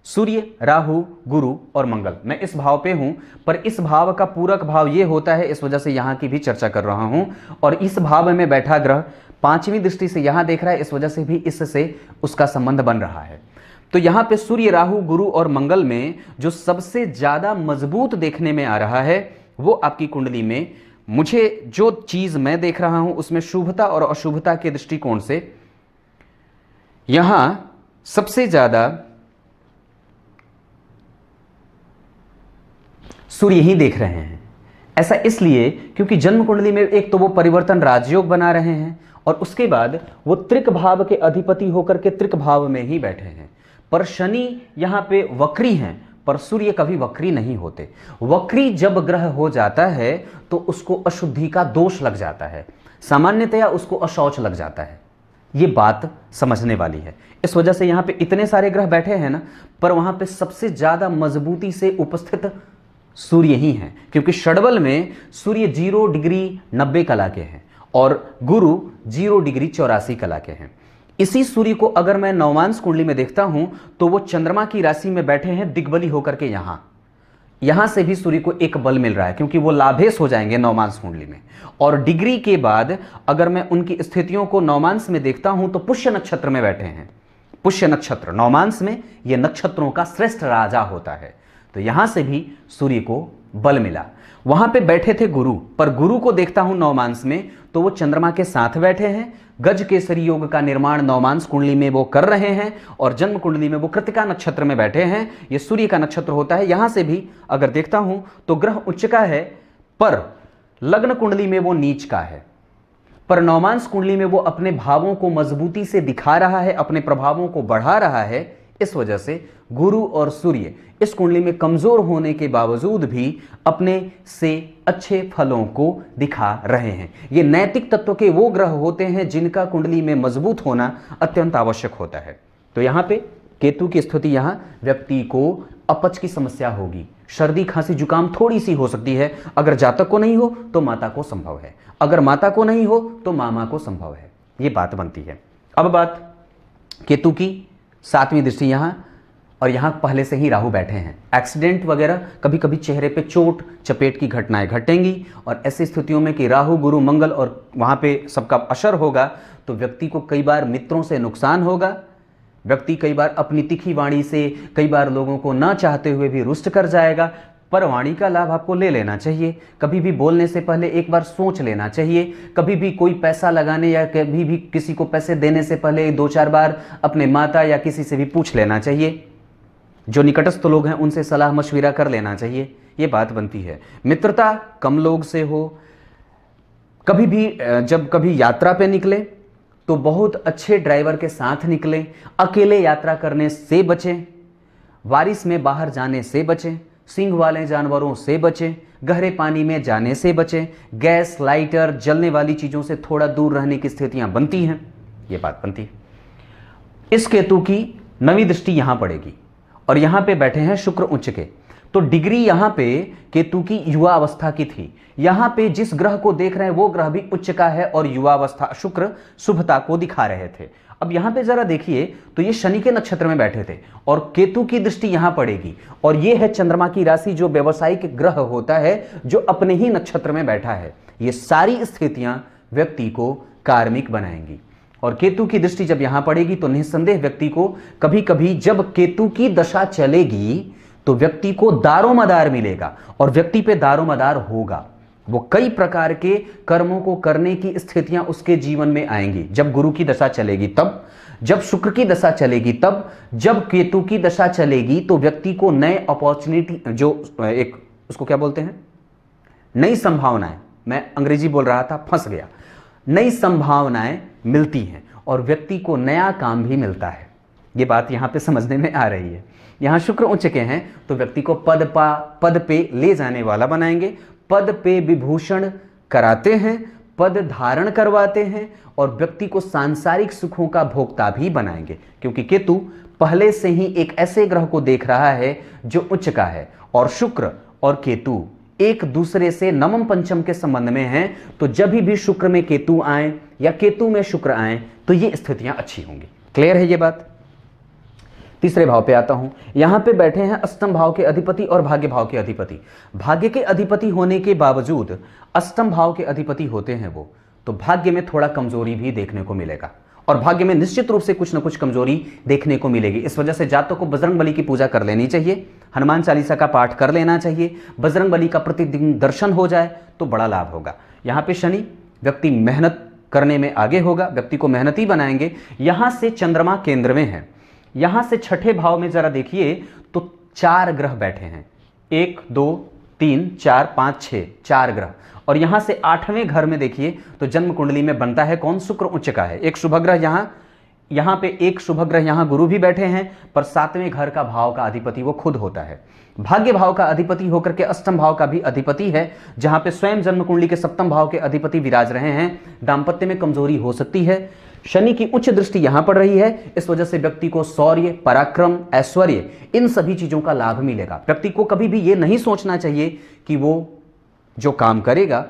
सूर्य राहु गुरु और मंगल मैं इस भाव पे हूँ पर इस भाव का पूरक भाव ये होता है इस वजह से यहाँ की भी चर्चा कर रहा हूँ और इस भाव में बैठा ग्रह पांचवी दृष्टि से यहाँ देख रहा है इस वजह से भी इससे उसका संबंध बन रहा है तो यहाँ पे सूर्य राहु गुरु और मंगल में जो सबसे ज़्यादा मजबूत देखने में आ रहा है वो आपकी कुंडली में मुझे जो चीज़ मैं देख रहा हूँ उसमें शुभता और अशुभता के दृष्टिकोण से यहाँ सबसे ज़्यादा सूर्य ही देख रहे हैं ऐसा इसलिए क्योंकि जन्म कुंडली में एक तो वो परिवर्तन राजयोग बना रहे हैं और उसके बाद वो त्रिक भाव के अधिपति होकर के त्रिक भाव में ही बैठे हैं पर शनि यहाँ पे वक्री हैं पर सूर्य कभी वक्री नहीं होते वक्री जब ग्रह हो जाता है तो उसको अशुद्धि का दोष लग जाता है सामान्यतया उसको अशौच लग जाता है ये बात समझने वाली है इस वजह से यहाँ पे इतने सारे ग्रह बैठे हैं ना पर वहां पे सबसे ज़्यादा मजबूती से उपस्थित सूर्य ही हैं क्योंकि षडबल में सूर्य जीरो डिग्री नब्बे कला के हैं और गुरु जीरो डिग्री चौरासी कला के हैं इसी सूर्य को अगर मैं नवमांश कुंडली में देखता हूं तो वो चंद्रमा की राशि में बैठे हैं दिग्बली होकर के यहां यहां से भी सूर्य को एक बल मिल रहा है क्योंकि वो लाभेश हो जाएंगे नवमांश कुंडली में और डिग्री के बाद अगर मैं उनकी स्थितियों को नवमांश में देखता हूं तो पुष्य नक्षत्र में बैठे हैं पुष्य नक्षत्र नवमांश में ये नक्षत्रों का श्रेष्ठ राजा होता है तो यहां से भी सूर्य को बल मिला वहां पे बैठे थे गुरु पर गुरु को देखता हूं नवमांस में तो वो चंद्रमा के साथ बैठे हैं गज केसरी योग का निर्माण नवमांस कुंडली में वो कर रहे हैं और जन्म कुंडली में वो कृतिका नक्षत्र में बैठे हैं ये सूर्य का नक्षत्र होता है यहां से भी अगर देखता हूं तो ग्रह उच्च का है पर लग्न कुंडली में वो नीच का है पर नवमांस कुंडली में वो अपने भावों को मजबूती से दिखा रहा है अपने प्रभावों को बढ़ा रहा है इस वजह से गुरु और सूर्य इस कुंडली में कमज़ोर होने के बावजूद भी अपने से अच्छे फलों को दिखा रहे हैं ये नैतिक तत्व के वो ग्रह होते हैं जिनका कुंडली में मजबूत होना अत्यंत आवश्यक होता है तो यहां पे केतु की स्थिति यहां व्यक्ति को अपच की समस्या होगी सर्दी खांसी जुकाम थोड़ी सी हो सकती है अगर जातक को नहीं हो तो माता को संभव है अगर माता को नहीं हो तो मामा को संभव है यह बात बनती है अब बात केतु की सातवीं दृष्टि यहाँ और यहाँ पहले से ही राहु बैठे हैं एक्सीडेंट वगैरह कभी कभी चेहरे पे चोट चपेट की घटनाएं घटेंगी और ऐसी स्थितियों में कि राहु गुरु मंगल और वहाँ पे सबका असर होगा तो व्यक्ति को कई बार मित्रों से नुकसान होगा व्यक्ति कई बार अपनी तिखी वाणी से कई बार लोगों को ना चाहते हुए भी रुष्ट कर जाएगा पर वाणी का लाभ आपको ले लेना चाहिए कभी भी बोलने से पहले एक बार सोच लेना चाहिए कभी भी कोई पैसा लगाने या कभी भी किसी को पैसे देने से पहले दो चार बार अपने माता या किसी से भी पूछ लेना चाहिए जो निकटस्थ लोग हैं उनसे सलाह मशविरा कर लेना चाहिए ये बात बनती है मित्रता कम लोग से हो कभी भी जब कभी यात्रा पे निकले तो बहुत अच्छे ड्राइवर के साथ निकले अकेले यात्रा करने से बचें वारिस में बाहर जाने से बचें सिंग वाले जानवरों से बचें गहरे पानी में जाने से बचें गैस लाइटर जलने वाली चीज़ों से थोड़ा दूर रहने की स्थितियां बनती हैं ये बात बनती है इस केतु की नवी दृष्टि यहां पड़ेगी और यहां पे बैठे हैं शुक्र उच्च के तो डिग्री यहां पे केतु की युवा अवस्था की थी यहां पे जिस ग्रह को देख रहे हैं वो ग्रह भी उच्च का है और युवा अवस्था शुक्र शुभता को दिखा रहे थे अब यहां पे जरा देखिए तो ये शनि के नक्षत्र में बैठे थे और केतु की दृष्टि यहां पड़ेगी और ये है चंद्रमा की राशि जो व्यवसायिक ग्रह होता है जो अपने ही नक्षत्र में बैठा है ये सारी स्थितियां व्यक्ति को कार्मिक बनाएंगी और केतु की दृष्टि जब यहां पड़ेगी तो निस्संदेह व्यक्ति को कभी कभी जब केतु की दशा चलेगी तो व्यक्ति को दारोमदार मिलेगा और व्यक्ति पे दारोमदार होगा वो कई प्रकार के कर्मों को करने की स्थितियां उसके जीवन में आएंगी जब गुरु की दशा चलेगी तब जब शुक्र की दशा चलेगी तब जब केतु की दशा चलेगी तो व्यक्ति को नए अपॉर्चुनिटी जो एक उसको क्या बोलते हैं नई संभावनाएं मैं अंग्रेजी बोल रहा था फंस गया नई संभावनाएं मिलती हैं और व्यक्ति को नया काम भी मिलता है ये बात यहां पे समझने में आ रही है यहां शुक्र उच्च के हैं तो व्यक्ति को पद पा पद पे ले जाने वाला बनाएंगे पद पे विभूषण कराते हैं पद धारण करवाते हैं और व्यक्ति को सांसारिक सुखों का भोक्ता भी बनाएंगे क्योंकि केतु पहले से ही एक ऐसे ग्रह को देख रहा है जो उच्च का है और शुक्र और केतु एक दूसरे से नवम पंचम के संबंध में हैं तो जब भी शुक्र में केतु आए या केतु में शुक्र आए तो ये स्थितियां अच्छी होंगी क्लियर है ये बात तीसरे भाव पे आता हूं यहाँ पे बैठे हैं अष्टम भाव के अधिपति और भाग्य भाव के अधिपति भाग्य के अधिपति होने के बावजूद अष्टम भाव के अधिपति होते हैं वो तो भाग्य में थोड़ा कमजोरी भी देखने को मिलेगा और भाग्य में निश्चित रूप से कुछ ना कुछ कमजोरी देखने को मिलेगी इस वजह से जातों को बजरंग बली की पूजा कर लेनी चाहिए हनुमान चालीसा का पाठ कर लेना चाहिए बजरंग बली का प्रतिदिन दर्शन हो जाए तो बड़ा लाभ होगा यहाँ पे शनि व्यक्ति मेहनत करने में आगे होगा व्यक्ति को मेहनती बनाएंगे यहाँ से चंद्रमा केंद्र में है यहां से छठे भाव में जरा देखिए तो चार ग्रह बैठे हैं एक दो तीन चार पांच छह चार ग्रह और यहां से आठवें घर में देखिए तो जन्म कुंडली में बनता है कौन शुक्र उच्च का है एक शुभ ग्रह यहां यहां पे एक शुभ ग्रह यहां गुरु भी बैठे हैं पर सातवें घर का भाव का अधिपति वो खुद होता है भाग्य भाव का अधिपति होकर के अष्टम भाव का भी अधिपति है जहां पे स्वयं जन्म कुंडली के सप्तम भाव के अधिपति विराज रहे हैं दाम्पत्य में कमजोरी हो सकती है शनि की उच्च दृष्टि यहां पड़ रही है इस वजह से व्यक्ति को शौर्य पराक्रम ऐश्वर्य इन सभी चीजों का लाभ मिलेगा व्यक्ति को कभी भी ये नहीं सोचना चाहिए कि वो जो काम करेगा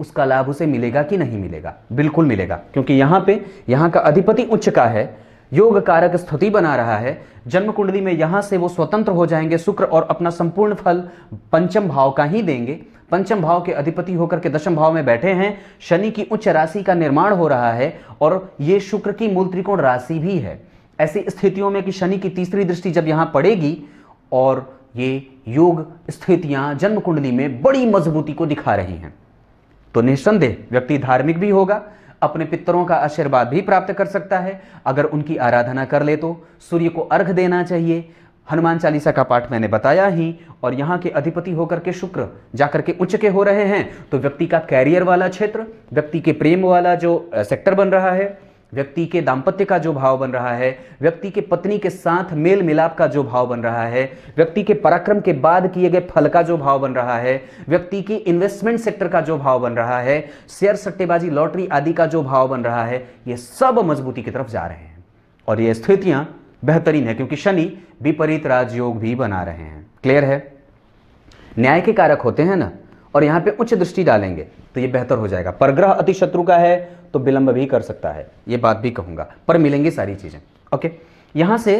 उसका लाभ उसे मिलेगा कि नहीं मिलेगा बिल्कुल मिलेगा क्योंकि यहां पे यहां का अधिपति उच्च का है योग कारक स्थिति बना रहा है जन्म कुंडली में यहां से वो स्वतंत्र हो जाएंगे शुक्र और अपना संपूर्ण फल पंचम भाव का ही देंगे पंचम भाव के अधिपति होकर के दशम भाव में बैठे हैं शनि की उच्च राशि का निर्माण हो रहा है और ये शुक्र की मूल त्रिकोण राशि भी है ऐसी स्थितियों में कि शनि की तीसरी दृष्टि जब यहां पड़ेगी और ये योग स्थितियां जन्म कुंडली में बड़ी मजबूती को दिखा रही हैं तो निस्संदेह व्यक्ति धार्मिक भी होगा अपने पितरों का आशीर्वाद भी प्राप्त कर सकता है अगर उनकी आराधना कर ले तो सूर्य को अर्घ देना चाहिए हनुमान चालीसा का पाठ मैंने बताया ही और यहाँ के अधिपति होकर के शुक्र जाकर के उच्च के हो रहे हैं तो व्यक्ति का कैरियर वाला क्षेत्र व्यक्ति के प्रेम वाला जो सेक्टर बन रहा है व्यक्ति के दाम्पत्य का जो भाव बन रहा है व्यक्ति के पत्नी के साथ मेल मिलाप का जो भाव बन रहा है व्यक्ति के पराक्रम के बाद किए गए फल का जो भाव बन रहा है व्यक्ति की इन्वेस्टमेंट सेक्टर का जो भाव बन रहा है शेयर सट्टेबाजी लॉटरी आदि का जो भाव बन रहा है ये सब मजबूती की तरफ जा रहे हैं और ये स्थितियां बेहतरीन है क्योंकि शनि विपरीत राजयोग भी बना रहे हैं क्लियर है न्याय के कारक होते हैं ना और यहां पे उच्च दृष्टि डालेंगे तो ये बेहतर हो जाएगा परग्रह अति शत्रु का है तो विलंब भी कर सकता है ये बात भी कहूंगा पर मिलेंगे सारी चीज़ें ओके यहां से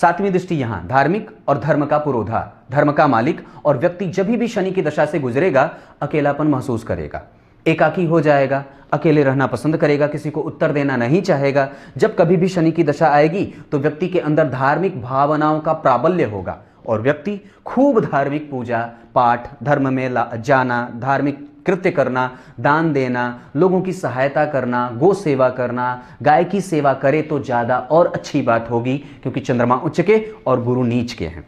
सातवीं दृष्टि यहां धार्मिक और धर्म का पुरोधा धर्म का मालिक और व्यक्ति जब भी शनि की दशा से गुजरेगा अकेलापन महसूस करेगा एकाकी हो जाएगा अकेले रहना पसंद करेगा किसी को उत्तर देना नहीं चाहेगा जब कभी भी शनि की दशा आएगी तो व्यक्ति के अंदर धार्मिक भावनाओं का प्राबल्य होगा और व्यक्ति खूब धार्मिक पूजा पाठ धर्म में जाना धार्मिक कृत्य करना दान देना लोगों की सहायता करना गो सेवा करना गाय की सेवा करे तो ज़्यादा और अच्छी बात होगी क्योंकि चंद्रमा उच्च के और गुरु नीच के हैं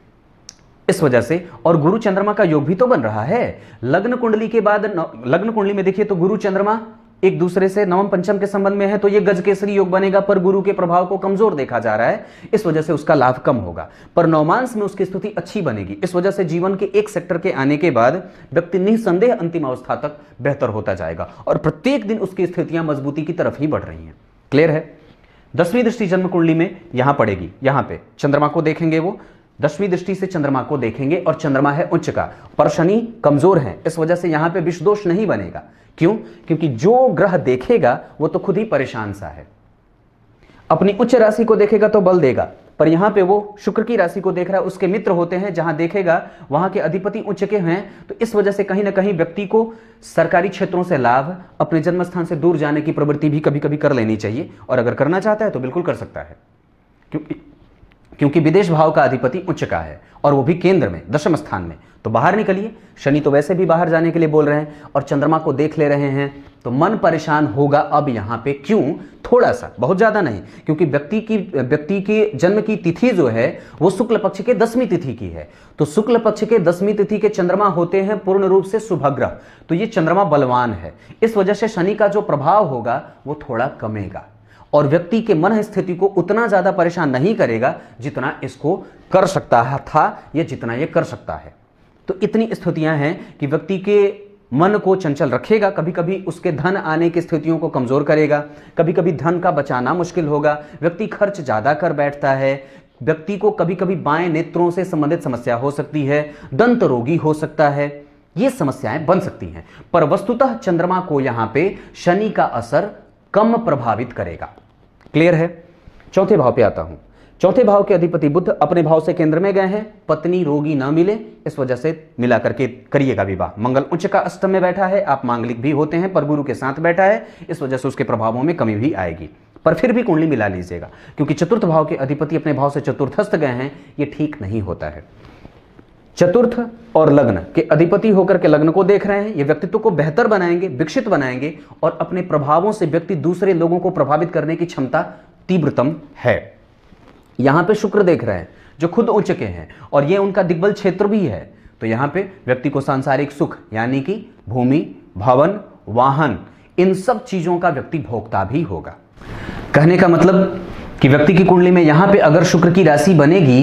इस वजह से और गुरु चंद्रमा का योग भी तो बन रहा है लग्न कुंडली के बाद लग्न कुंडली में देखिए तो गुरु चंद्रमा एक दूसरे से नवम पंचम के संबंध में है तो ये गज केसरी योग बनेगा पर गुरु के प्रभाव को कमजोर देखा जा रहा है इस वजह से उसका लाभ कम होगा पर नौमांस में उसकी स्थिति अच्छी बनेगी इस वजह से जीवन के एक सेक्टर के आने के बाद व्यक्ति निसंदेह अंतिम अवस्था तक बेहतर होता जाएगा और प्रत्येक दिन उसकी स्थितियां मजबूती की तरफ ही बढ़ रही हैं क्लियर है दसवीं दृष्टि जन्म कुंडली में यहां पड़ेगी यहां पर चंद्रमा को देखेंगे वो दसवीं दृष्टि से चंद्रमा को देखेंगे और चंद्रमा है उच्च का पर शनि कमजोर है इस वजह से यहां पे विषदोष नहीं बनेगा क्यों क्योंकि जो ग्रह देखेगा वो तो खुद ही परेशान सा है अपनी उच्च राशि को देखेगा तो बल देगा पर यहां पे वो शुक्र की राशि को देख रहा है उसके मित्र होते हैं जहां देखेगा वहां के अधिपति उच्च के हैं तो इस वजह से कहीं ना कहीं व्यक्ति को सरकारी क्षेत्रों से लाभ अपने जन्म स्थान से दूर जाने की प्रवृत्ति भी कभी कभी कर लेनी चाहिए और अगर करना चाहता है तो बिल्कुल कर सकता है क्योंकि क्योंकि विदेश भाव का अधिपति उच्च का है और वो भी केंद्र में दशम स्थान में तो बाहर निकलिए शनि तो वैसे भी बाहर जाने के लिए बोल रहे हैं और चंद्रमा को देख ले रहे हैं तो मन परेशान होगा अब यहाँ पे क्यों थोड़ा सा बहुत ज़्यादा नहीं क्योंकि व्यक्ति की व्यक्ति के जन्म की तिथि जो है वो शुक्ल पक्ष के दसवीं तिथि की है तो शुक्ल पक्ष के दसवीं तिथि के चंद्रमा होते हैं पूर्ण रूप से सुभग्रह तो ये चंद्रमा बलवान है इस वजह से शनि का जो प्रभाव होगा वो थोड़ा कमेगा और व्यक्ति के मन स्थिति को उतना ज़्यादा परेशान नहीं करेगा जितना इसको कर सकता है था या जितना ये कर सकता है तो इतनी स्थितियां हैं कि व्यक्ति के मन को चंचल रखेगा कभी कभी उसके धन आने की स्थितियों को कमज़ोर करेगा कभी कभी धन का बचाना मुश्किल होगा व्यक्ति खर्च ज़्यादा कर बैठता है व्यक्ति को कभी कभी बाएं नेत्रों से संबंधित समस्या हो सकती है दंत रोगी हो सकता है ये समस्याएं बन सकती हैं पर वस्तुतः चंद्रमा को यहाँ पे शनि का असर कम प्रभावित करेगा क्लियर है चौथे भाव पे आता हूं चौथे भाव के अधिपति बुद्ध अपने भाव से केंद्र में गए हैं पत्नी रोगी ना मिले इस वजह से मिला करके करिएगा विवाह मंगल उच्च का अष्टम में बैठा है आप मांगलिक भी होते हैं पर गुरु के साथ बैठा है इस वजह से उसके प्रभावों में कमी भी आएगी पर फिर भी कुंडली मिला लीजिएगा क्योंकि चतुर्थ भाव के अधिपति अपने भाव से चतुर्थस्थ गए हैं ये ठीक नहीं होता है चतुर्थ और लग्न के अधिपति होकर के लग्न को देख रहे हैं ये व्यक्तित्व को बेहतर बनाएंगे विकसित बनाएंगे और अपने प्रभावों से व्यक्ति दूसरे लोगों को प्रभावित करने की क्षमता तीव्रतम है यहां पे शुक्र देख रहे हैं जो खुद उच्च के हैं और ये उनका दिग्बल क्षेत्र भी है तो यहाँ पे व्यक्ति को सांसारिक सुख यानी कि भूमि भवन वाहन इन सब चीज़ों का व्यक्ति भोगता भी होगा कहने का मतलब कि व्यक्ति की कुंडली में यहां पे अगर शुक्र की राशि बनेगी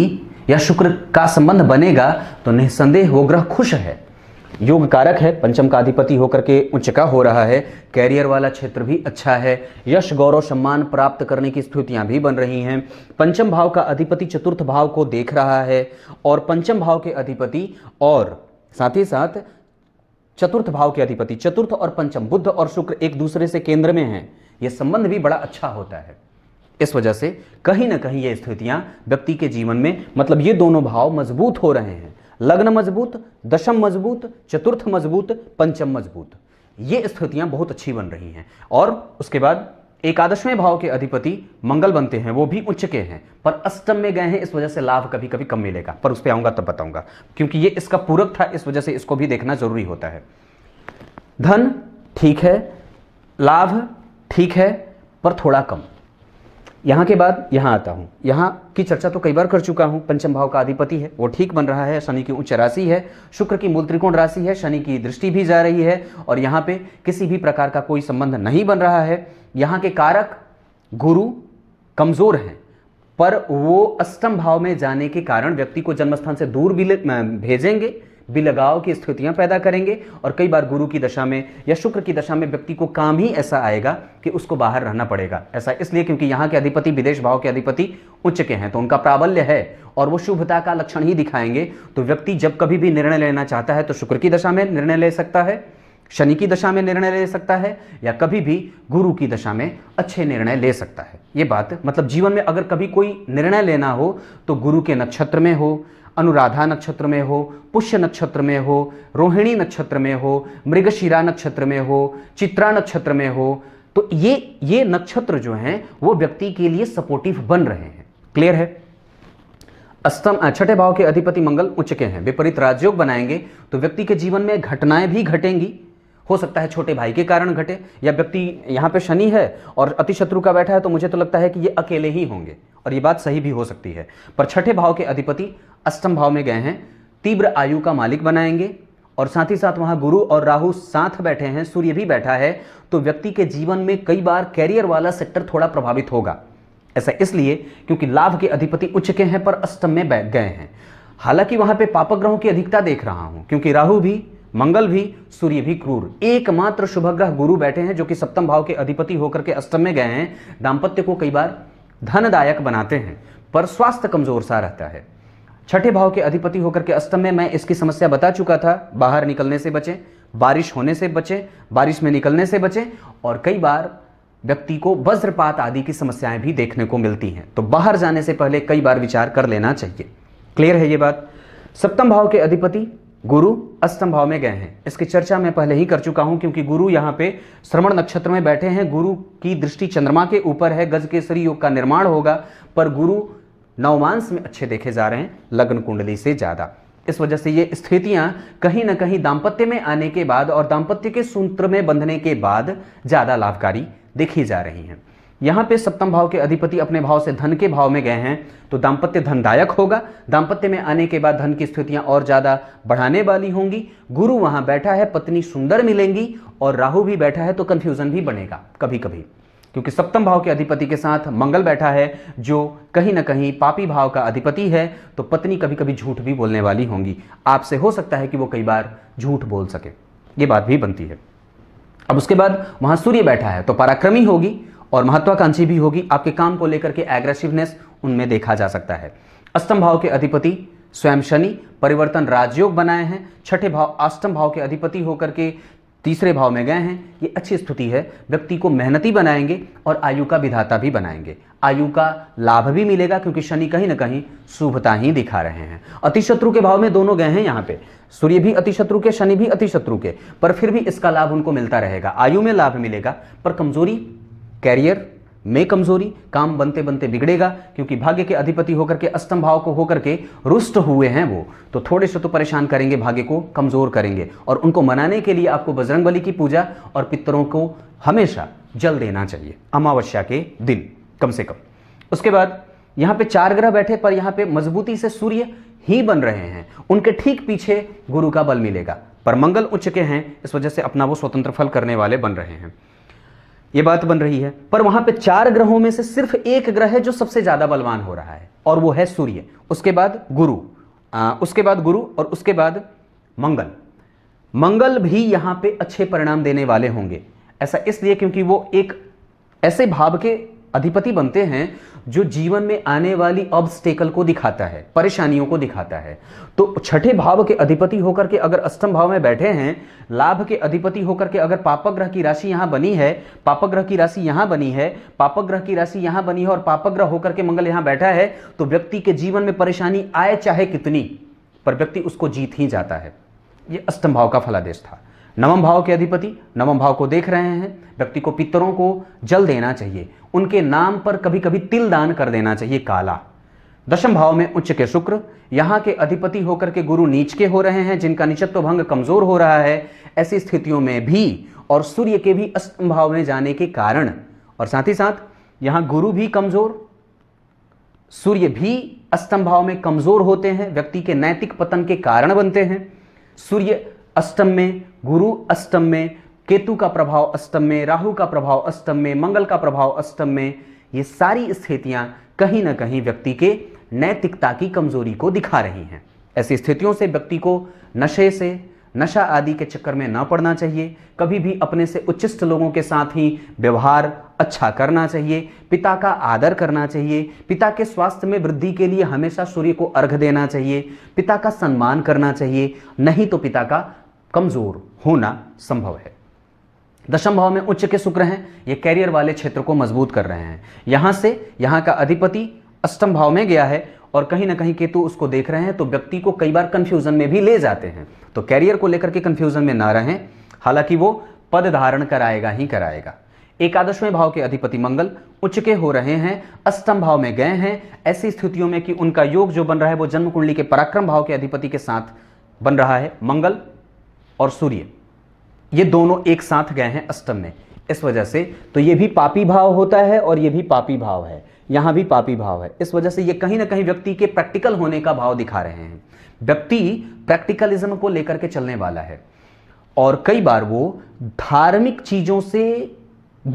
या शुक्र का संबंध बनेगा तो निसंदेह वो ग्रह खुश है योग कारक है पंचम का अधिपति होकर के उच्च का हो रहा है कैरियर वाला क्षेत्र भी अच्छा है यश गौरव सम्मान प्राप्त करने की स्थितियां भी बन रही हैं पंचम भाव का अधिपति चतुर्थ भाव को देख रहा है और पंचम भाव के अधिपति और साथ ही साथ चतुर्थ भाव के अधिपति चतुर्थ और पंचम बुद्ध और शुक्र एक दूसरे से केंद्र में हैं यह संबंध भी बड़ा अच्छा होता है इस वजह से कहीं ना कहीं ये स्थितियां व्यक्ति के जीवन में मतलब ये दोनों भाव मजबूत हो रहे हैं लग्न मजबूत दशम मजबूत चतुर्थ मजबूत पंचम मजबूत ये स्थितियां बहुत अच्छी बन रही हैं और उसके बाद एकादशवें भाव के अधिपति मंगल बनते हैं वो भी उच्च के हैं पर अष्टम में गए हैं इस वजह से लाभ कभी कभी कम मिलेगा पर उस पर आऊंगा तब बताऊंगा क्योंकि ये इसका पूरक था इस वजह से इसको भी देखना जरूरी होता है धन ठीक है लाभ ठीक है पर थोड़ा कम यहाँ के बाद यहाँ आता हूँ यहाँ की चर्चा तो कई बार कर चुका हूँ पंचम भाव का अधिपति है वो ठीक बन रहा है शनि की उच्च राशि है शुक्र की मूल त्रिकोण राशि है शनि की दृष्टि भी जा रही है और यहाँ पे किसी भी प्रकार का कोई संबंध नहीं बन रहा है यहाँ के कारक गुरु कमज़ोर हैं पर वो अष्टम भाव में जाने के कारण व्यक्ति को जन्मस्थान से दूर भी भेजेंगे बिलगाव की स्थितियां पैदा करेंगे और कई बार गुरु की दशा में या शुक्र की दशा में व्यक्ति को काम ही ऐसा आएगा कि उसको बाहर रहना पड़ेगा ऐसा इसलिए क्योंकि यहाँ के अधिपति विदेश भाव के अधिपति उच्च के हैं तो उनका प्राबल्य है और वो शुभता का लक्षण ही दिखाएंगे तो व्यक्ति जब कभी भी निर्णय लेना चाहता है तो शुक्र की दशा में निर्णय ले सकता है शनि की दशा में निर्णय ले सकता है या कभी भी गुरु की दशा में अच्छे निर्णय ले सकता है ये बात मतलब जीवन में अगर कभी कोई निर्णय लेना हो तो गुरु के नक्षत्र में हो अनुराधा नक्षत्र में हो पुष्य नक्षत्र में हो रोहिणी नक्षत्र में हो मृगशिरा नक्षत्र में हो चित्रा नक्षत्र में हो तो ये ये नक्षत्र जो हैं वो व्यक्ति के लिए सपोर्टिव बन रहे हैं क्लियर है अष्टम छठे भाव के अधिपति मंगल उच्च के हैं विपरीत राजयोग बनाएंगे तो व्यक्ति के जीवन में घटनाएं भी घटेंगी हो सकता है छोटे भाई के कारण घटे या व्यक्ति यहां पे शनि है और अति शत्रु का बैठा है तो मुझे तो लगता है कि ये अकेले ही होंगे और ये बात सही भी हो सकती है पर छठे भाव के अधिपति अष्टम भाव में गए हैं तीव्र आयु का मालिक बनाएंगे और साथ ही साथ वहां गुरु और राहु साथ बैठे हैं सूर्य भी बैठा है तो व्यक्ति के जीवन में कई बार कैरियर वाला सेक्टर थोड़ा प्रभावित होगा ऐसा इसलिए क्योंकि लाभ के अधिपति उच्च के हैं पर अष्टम में बैठ गए हैं हालांकि वहां पे ग्रहों की अधिकता देख रहा हूं क्योंकि राहु भी मंगल भी सूर्य भी क्रूर एकमात्र शुभ ग्रह गुरु बैठे हैं जो कि सप्तम भाव के अधिपति होकर के अष्टम में गए हैं दाम्पत्य को कई बार धनदायक बनाते हैं पर स्वास्थ्य कमजोर सा रहता है छठे भाव के अधिपति होकर के अष्टम में मैं इसकी समस्या बता चुका था बाहर निकलने से बचें बारिश होने से बचें बारिश में निकलने से बचें और कई बार व्यक्ति को वज्रपात आदि की समस्याएं भी देखने को मिलती हैं तो बाहर जाने से पहले कई बार विचार कर लेना चाहिए क्लियर है ये बात सप्तम भाव के अधिपति गुरु अष्टम भाव में गए हैं इसकी चर्चा मैं पहले ही कर चुका हूं क्योंकि गुरु यहाँ पे श्रवण नक्षत्र में बैठे हैं गुरु की दृष्टि चंद्रमा के ऊपर है गज केसरी योग का निर्माण होगा पर गुरु नवमांश में अच्छे देखे जा रहे हैं लग्न कुंडली से ज़्यादा इस वजह से ये स्थितियां कहीं ना कहीं दाम्पत्य में आने के बाद और दाम्पत्य के सूत्र में बंधने के बाद ज़्यादा लाभकारी देखी जा रही हैं यहां पे सप्तम भाव के अधिपति अपने भाव से धन के भाव में गए हैं तो दाम्पत्य धनदायक होगा दाम्पत्य में आने के बाद धन की स्थितियां और ज़्यादा बढ़ाने वाली होंगी गुरु वहां बैठा है पत्नी सुंदर मिलेंगी और राहु भी बैठा है तो कंफ्यूजन भी बनेगा कभी कभी क्योंकि सप्तम भाव के अधिपति के साथ मंगल बैठा है जो कहीं ना कहीं पापी भाव का अधिपति है तो पत्नी कभी कभी झूठ भी बोलने वाली होंगी आपसे हो सकता है कि वो कई बार झूठ बोल सके ये बात भी बनती है अब उसके बाद वहां सूर्य बैठा है तो पराक्रमी होगी और महत्वाकांक्षी भी होगी आपके काम को लेकर के एग्रेसिवनेस उनमें देखा जा सकता है अष्टम भाव के अधिपति स्वयं शनि परिवर्तन राजयोग बनाए हैं छठे भाव अष्टम भाव के अधिपति होकर के तीसरे भाव में गए हैं ये अच्छी स्थिति है व्यक्ति को मेहनती बनाएंगे और आयु का विधाता भी बनाएंगे आयु का लाभ भी मिलेगा क्योंकि शनि कहीं ना कहीं शुभता ही दिखा रहे हैं अतिशत्रु के भाव में दोनों गए हैं यहाँ पे सूर्य भी अतिशत्रु के शनि भी अतिशत्रु के पर फिर भी इसका लाभ उनको मिलता रहेगा आयु में लाभ मिलेगा पर कमजोरी कैरियर में कमजोरी काम बनते बनते बिगड़ेगा क्योंकि भाग्य के अधिपति होकर के अष्टम भाव को होकर के रुष्ट हुए हैं वो तो थोड़े से तो परेशान करेंगे भाग्य को कमजोर करेंगे और उनको मनाने के लिए आपको बजरंग बली की पूजा और पितरों को हमेशा जल देना चाहिए अमावस्या के दिन कम से कम उसके बाद यहां पे चार ग्रह बैठे पर यहां पे मजबूती से सूर्य ही बन रहे हैं उनके ठीक पीछे गुरु का बल मिलेगा पर मंगल उच्च के हैं इस वजह से अपना वो स्वतंत्र फल करने वाले बन रहे हैं ये बात बन रही है पर वहां पे चार ग्रहों में से सिर्फ एक ग्रह है जो सबसे ज्यादा बलवान हो रहा है और वो है सूर्य उसके बाद गुरु आ, उसके बाद गुरु और उसके बाद मंगल मंगल भी यहां पे अच्छे परिणाम देने वाले होंगे ऐसा इसलिए क्योंकि वो एक ऐसे भाव के अधिपति बनते हैं जो जीवन में आने वाली ऑब्स्टेकल को दिखाता है परेशानियों को दिखाता है तो छठे भाव के अधिपति होकर के अगर अष्टम भाव में बैठे हैं लाभ के अधिपति होकर के अगर पापग्रह की राशि यहां बनी है पापग्रह की राशि यहां बनी है पापग्रह की राशि यहां बनी है और पापग्रह होकर के मंगल यहां बैठा है तो व्यक्ति के जीवन में परेशानी आए चाहे कितनी पर व्यक्ति उसको जीत ही जाता है यह अष्टम भाव का फलादेश था नवम भाव के अधिपति नवम भाव को देख रहे हैं व्यक्ति को पितरों को जल देना चाहिए उनके नाम पर कभी कभी तिल दान कर देना चाहिए काला दशम भाव में उच्च के शुक्र यहां के अधिपति होकर के गुरु नीच के हो रहे हैं जिनका निचत्व भंग कमजोर हो रहा है ऐसी स्थितियों में भी और सूर्य के भी अष्टम भाव में जाने के कारण और साथ ही साथ यहां गुरु भी कमजोर सूर्य भी अष्टम भाव में कमजोर होते हैं व्यक्ति के नैतिक पतन के कारण बनते हैं सूर्य अष्टम में गुरु अष्टम में केतु का प्रभाव अष्टम में राहु का प्रभाव अष्टम में मंगल का प्रभाव अष्टम में ये सारी स्थितियाँ कहीं ना कहीं व्यक्ति के नैतिकता की कमजोरी को दिखा रही हैं ऐसी स्थितियों से व्यक्ति को नशे से नशा आदि के चक्कर में ना पड़ना चाहिए कभी भी अपने से उच्चिष्ट लोगों के साथ ही व्यवहार अच्छा करना चाहिए पिता का आदर करना चाहिए पिता के स्वास्थ्य में वृद्धि के लिए हमेशा सूर्य को अर्घ देना चाहिए पिता का सम्मान करना चाहिए नहीं तो पिता का कमज़ोर होना संभव है दशम भाव में उच्च के शुक्र हैं ये कैरियर वाले क्षेत्र को मजबूत कर रहे हैं यहां से यहां का अधिपति अष्टम भाव में गया है और कहीं ना कहीं केतु उसको देख रहे हैं तो व्यक्ति को कई बार कंफ्यूजन में भी ले जाते हैं तो कैरियर को लेकर के कंफ्यूजन में ना रहें हालांकि वो पद धारण कराएगा ही कराएगा एकादशवें भाव के अधिपति मंगल उच्च के हो रहे हैं अष्टम भाव में गए हैं ऐसी स्थितियों में कि उनका योग जो बन रहा है वो जन्म कुंडली के पराक्रम भाव के अधिपति के साथ बन रहा है मंगल और सूर्य ये दोनों एक साथ गए हैं अष्टम में इस वजह से तो ये भी पापी भाव होता है और ये भी पापी भाव है यहां भी पापी भाव है इस वजह से ये कहीं ना कहीं व्यक्ति के प्रैक्टिकल होने का भाव दिखा रहे हैं व्यक्ति प्रैक्टिकलिज्म को लेकर के चलने वाला है और कई बार वो धार्मिक चीज़ों से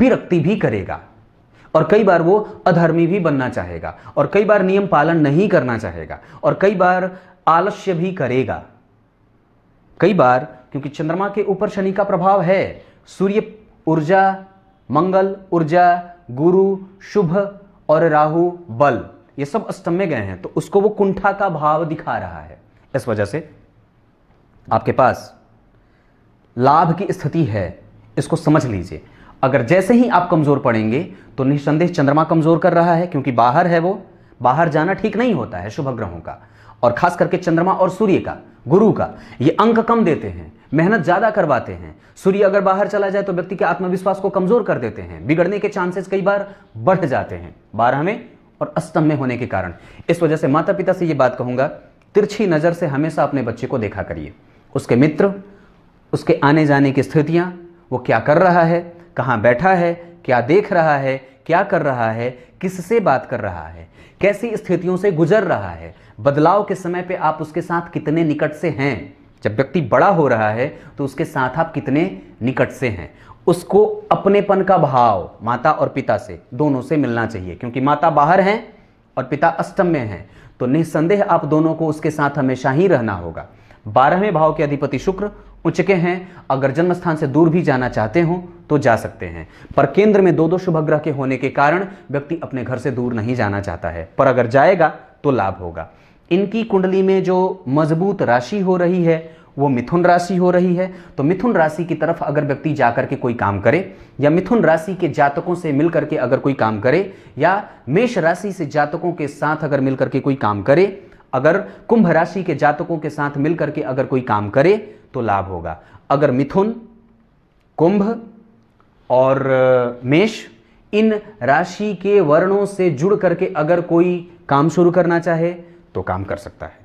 विरक्ति भी करेगा और कई बार वो अधर्मी भी बनना चाहेगा और कई बार नियम पालन नहीं करना चाहेगा और कई बार आलस्य भी करेगा कई बार क्योंकि चंद्रमा के ऊपर शनि का प्रभाव है सूर्य ऊर्जा मंगल ऊर्जा गुरु शुभ और राहु बल ये सब अष्टम में गए हैं तो उसको वो कुंठा का भाव दिखा रहा है इस वजह से आपके पास लाभ की स्थिति है इसको समझ लीजिए अगर जैसे ही आप कमज़ोर पड़ेंगे तो निस्संदेह चंद्रमा कमज़ोर कर रहा है क्योंकि बाहर है वो बाहर जाना ठीक नहीं होता है शुभ ग्रहों का और खास करके चंद्रमा और सूर्य का गुरु का ये अंक कम देते हैं मेहनत ज़्यादा करवाते हैं सूर्य अगर बाहर चला जाए तो व्यक्ति के आत्मविश्वास को कमज़ोर कर देते हैं बिगड़ने के चांसेस कई बार बढ़ जाते हैं बारहवें और अष्टम में होने के कारण इस वजह से माता पिता से ये बात कहूंगा तिरछी नज़र से हमेशा अपने बच्चे को देखा करिए उसके मित्र उसके आने जाने की स्थितियां वो क्या कर रहा है कहाँ बैठा है क्या देख रहा है क्या कर रहा है किससे बात कर रहा है कैसी स्थितियों से गुजर रहा है बदलाव के समय पे आप उसके साथ कितने निकट से हैं जब व्यक्ति बड़ा हो रहा है तो उसके साथ आप कितने निकट से हैं उसको अपनेपन का भाव माता और पिता से दोनों से मिलना चाहिए क्योंकि माता बाहर हैं और पिता अष्टम में हैं तो निस्संदेह आप दोनों को उसके साथ हमेशा ही रहना होगा बारहवें भाव के अधिपति शुक्र उचके हैं अगर जन्म स्थान से दूर भी जाना चाहते हो तो जा सकते हैं पर केंद्र में दो दो शुभ ग्रह के होने के कारण व्यक्ति अपने घर से दूर नहीं जाना चाहता है पर अगर जाएगा तो लाभ होगा इनकी कुंडली में जो मजबूत राशि हो रही है वो मिथुन राशि हो रही है तो मिथुन राशि की तरफ अगर व्यक्ति जाकर के कोई काम करे या मिथुन राशि के जातकों से मिलकर के अगर कोई काम करे या मेष राशि से जातकों के साथ अगर मिलकर के कोई काम करे अगर कुंभ राशि के जातकों के साथ मिलकर के अगर कोई काम करे तो लाभ होगा अगर मिथुन कुंभ और मेष इन राशि के वर्णों से जुड़ करके अगर कोई काम शुरू करना चाहे तो काम कर सकता है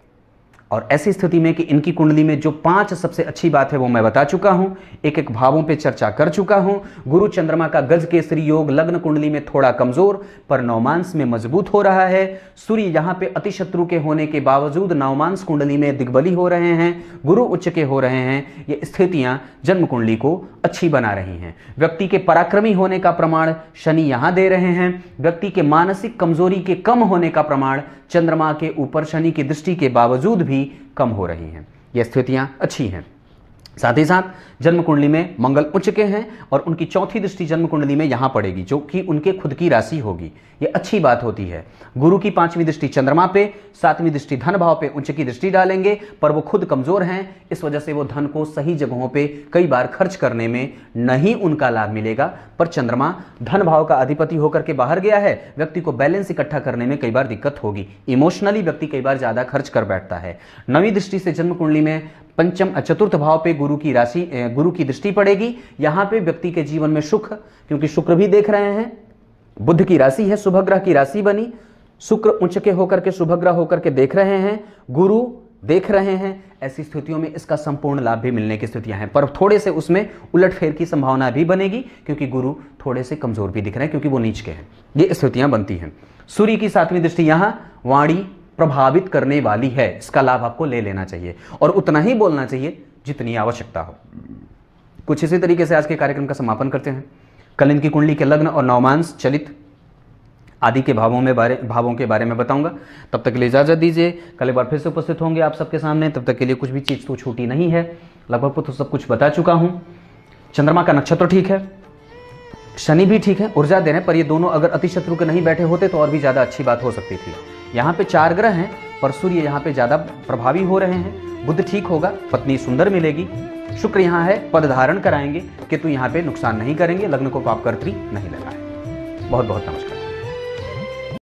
और ऐसी स्थिति में कि इनकी कुंडली में जो पांच सबसे अच्छी बात है वो मैं बता चुका हूं एक एक भावों पे चर्चा कर चुका हूं गुरु चंद्रमा का गज केसरी योग लग्न कुंडली में थोड़ा कमजोर पर नवमांस में मजबूत हो रहा है सूर्य यहां पे अतिशत्रु के होने के बावजूद नवमांस कुंडली में दिग्बली हो रहे हैं गुरु उच्च के हो रहे हैं ये स्थितियां जन्म कुंडली को अच्छी बना रही हैं व्यक्ति के पराक्रमी होने का प्रमाण शनि यहां दे रहे हैं व्यक्ति के मानसिक कमजोरी के कम होने का प्रमाण चंद्रमा के ऊपर शनि की दृष्टि के बावजूद भी भी कम हो रही हैं ये स्थितियाँ अच्छी हैं साथ ही साथ जन्म कुंडली में मंगल उच्च के हैं और उनकी चौथी दृष्टि जन्म कुंडली में यहाँ पड़ेगी जो कि उनके खुद की राशि होगी ये अच्छी बात होती है गुरु की पांचवी दृष्टि चंद्रमा पे सातवीं दृष्टि धन भाव पे उच्च की दृष्टि डालेंगे पर वो खुद कमजोर हैं इस वजह से वो धन को सही जगहों पे कई बार खर्च करने में नहीं उनका लाभ मिलेगा पर चंद्रमा धन भाव का अधिपति होकर के बाहर गया है व्यक्ति को बैलेंस इकट्ठा करने में कई बार दिक्कत होगी इमोशनली व्यक्ति कई बार ज्यादा खर्च कर बैठता है नवी दृष्टि से जन्म कुंडली में पंचम चतुर्थ भाव पे गुरु की राशि गुरु की दृष्टि पड़ेगी यहाँ पे व्यक्ति के जीवन में सुख क्योंकि शुक्र भी देख रहे हैं बुद्ध की राशि है शुभग्रह की राशि बनी शुक्र उच्च के होकर के ग्रह होकर के देख रहे हैं गुरु देख रहे हैं ऐसी स्थितियों में इसका संपूर्ण लाभ भी मिलने की स्थितियां हैं पर थोड़े से उसमें उलटफेर की संभावना भी बनेगी क्योंकि गुरु थोड़े से कमजोर भी दिख रहे हैं क्योंकि वो नीच के हैं ये स्थितियां बनती हैं सूर्य की सातवीं दृष्टि यहां वाणी प्रभावित करने वाली है इसका लाभ आपको ले लेना चाहिए और उतना ही बोलना चाहिए जितनी आवश्यकता हो कुछ इसी तरीके से आज के कार्यक्रम का समापन करते हैं कल इनकी कुंडली के लग्न और नवमांश चलित आदि के भावों में बारे भावों के बारे में बताऊंगा तब तक के लिए इजाजत दीजिए कल एक बार फिर से उपस्थित होंगे आप सबके सामने तब तक के लिए कुछ भी चीज़ तो छूटी नहीं है लगभग तो सब कुछ बता चुका हूँ चंद्रमा का नक्षत्र ठीक है शनि भी ठीक है ऊर्जा दे रहे हैं पर ये दोनों अगर अतिशत्रु के नहीं बैठे होते तो और भी ज़्यादा अच्छी बात हो सकती थी यहाँ पे चार ग्रह हैं पर सूर्य यहाँ पे ज़्यादा प्रभावी हो रहे हैं बुद्ध ठीक होगा पत्नी सुंदर मिलेगी शुक्र यहाँ है पद धारण कराएंगे कि तू यहाँ पे नुकसान नहीं करेंगे लग्न को कर्तरी नहीं लगाए बहुत बहुत नमस्कार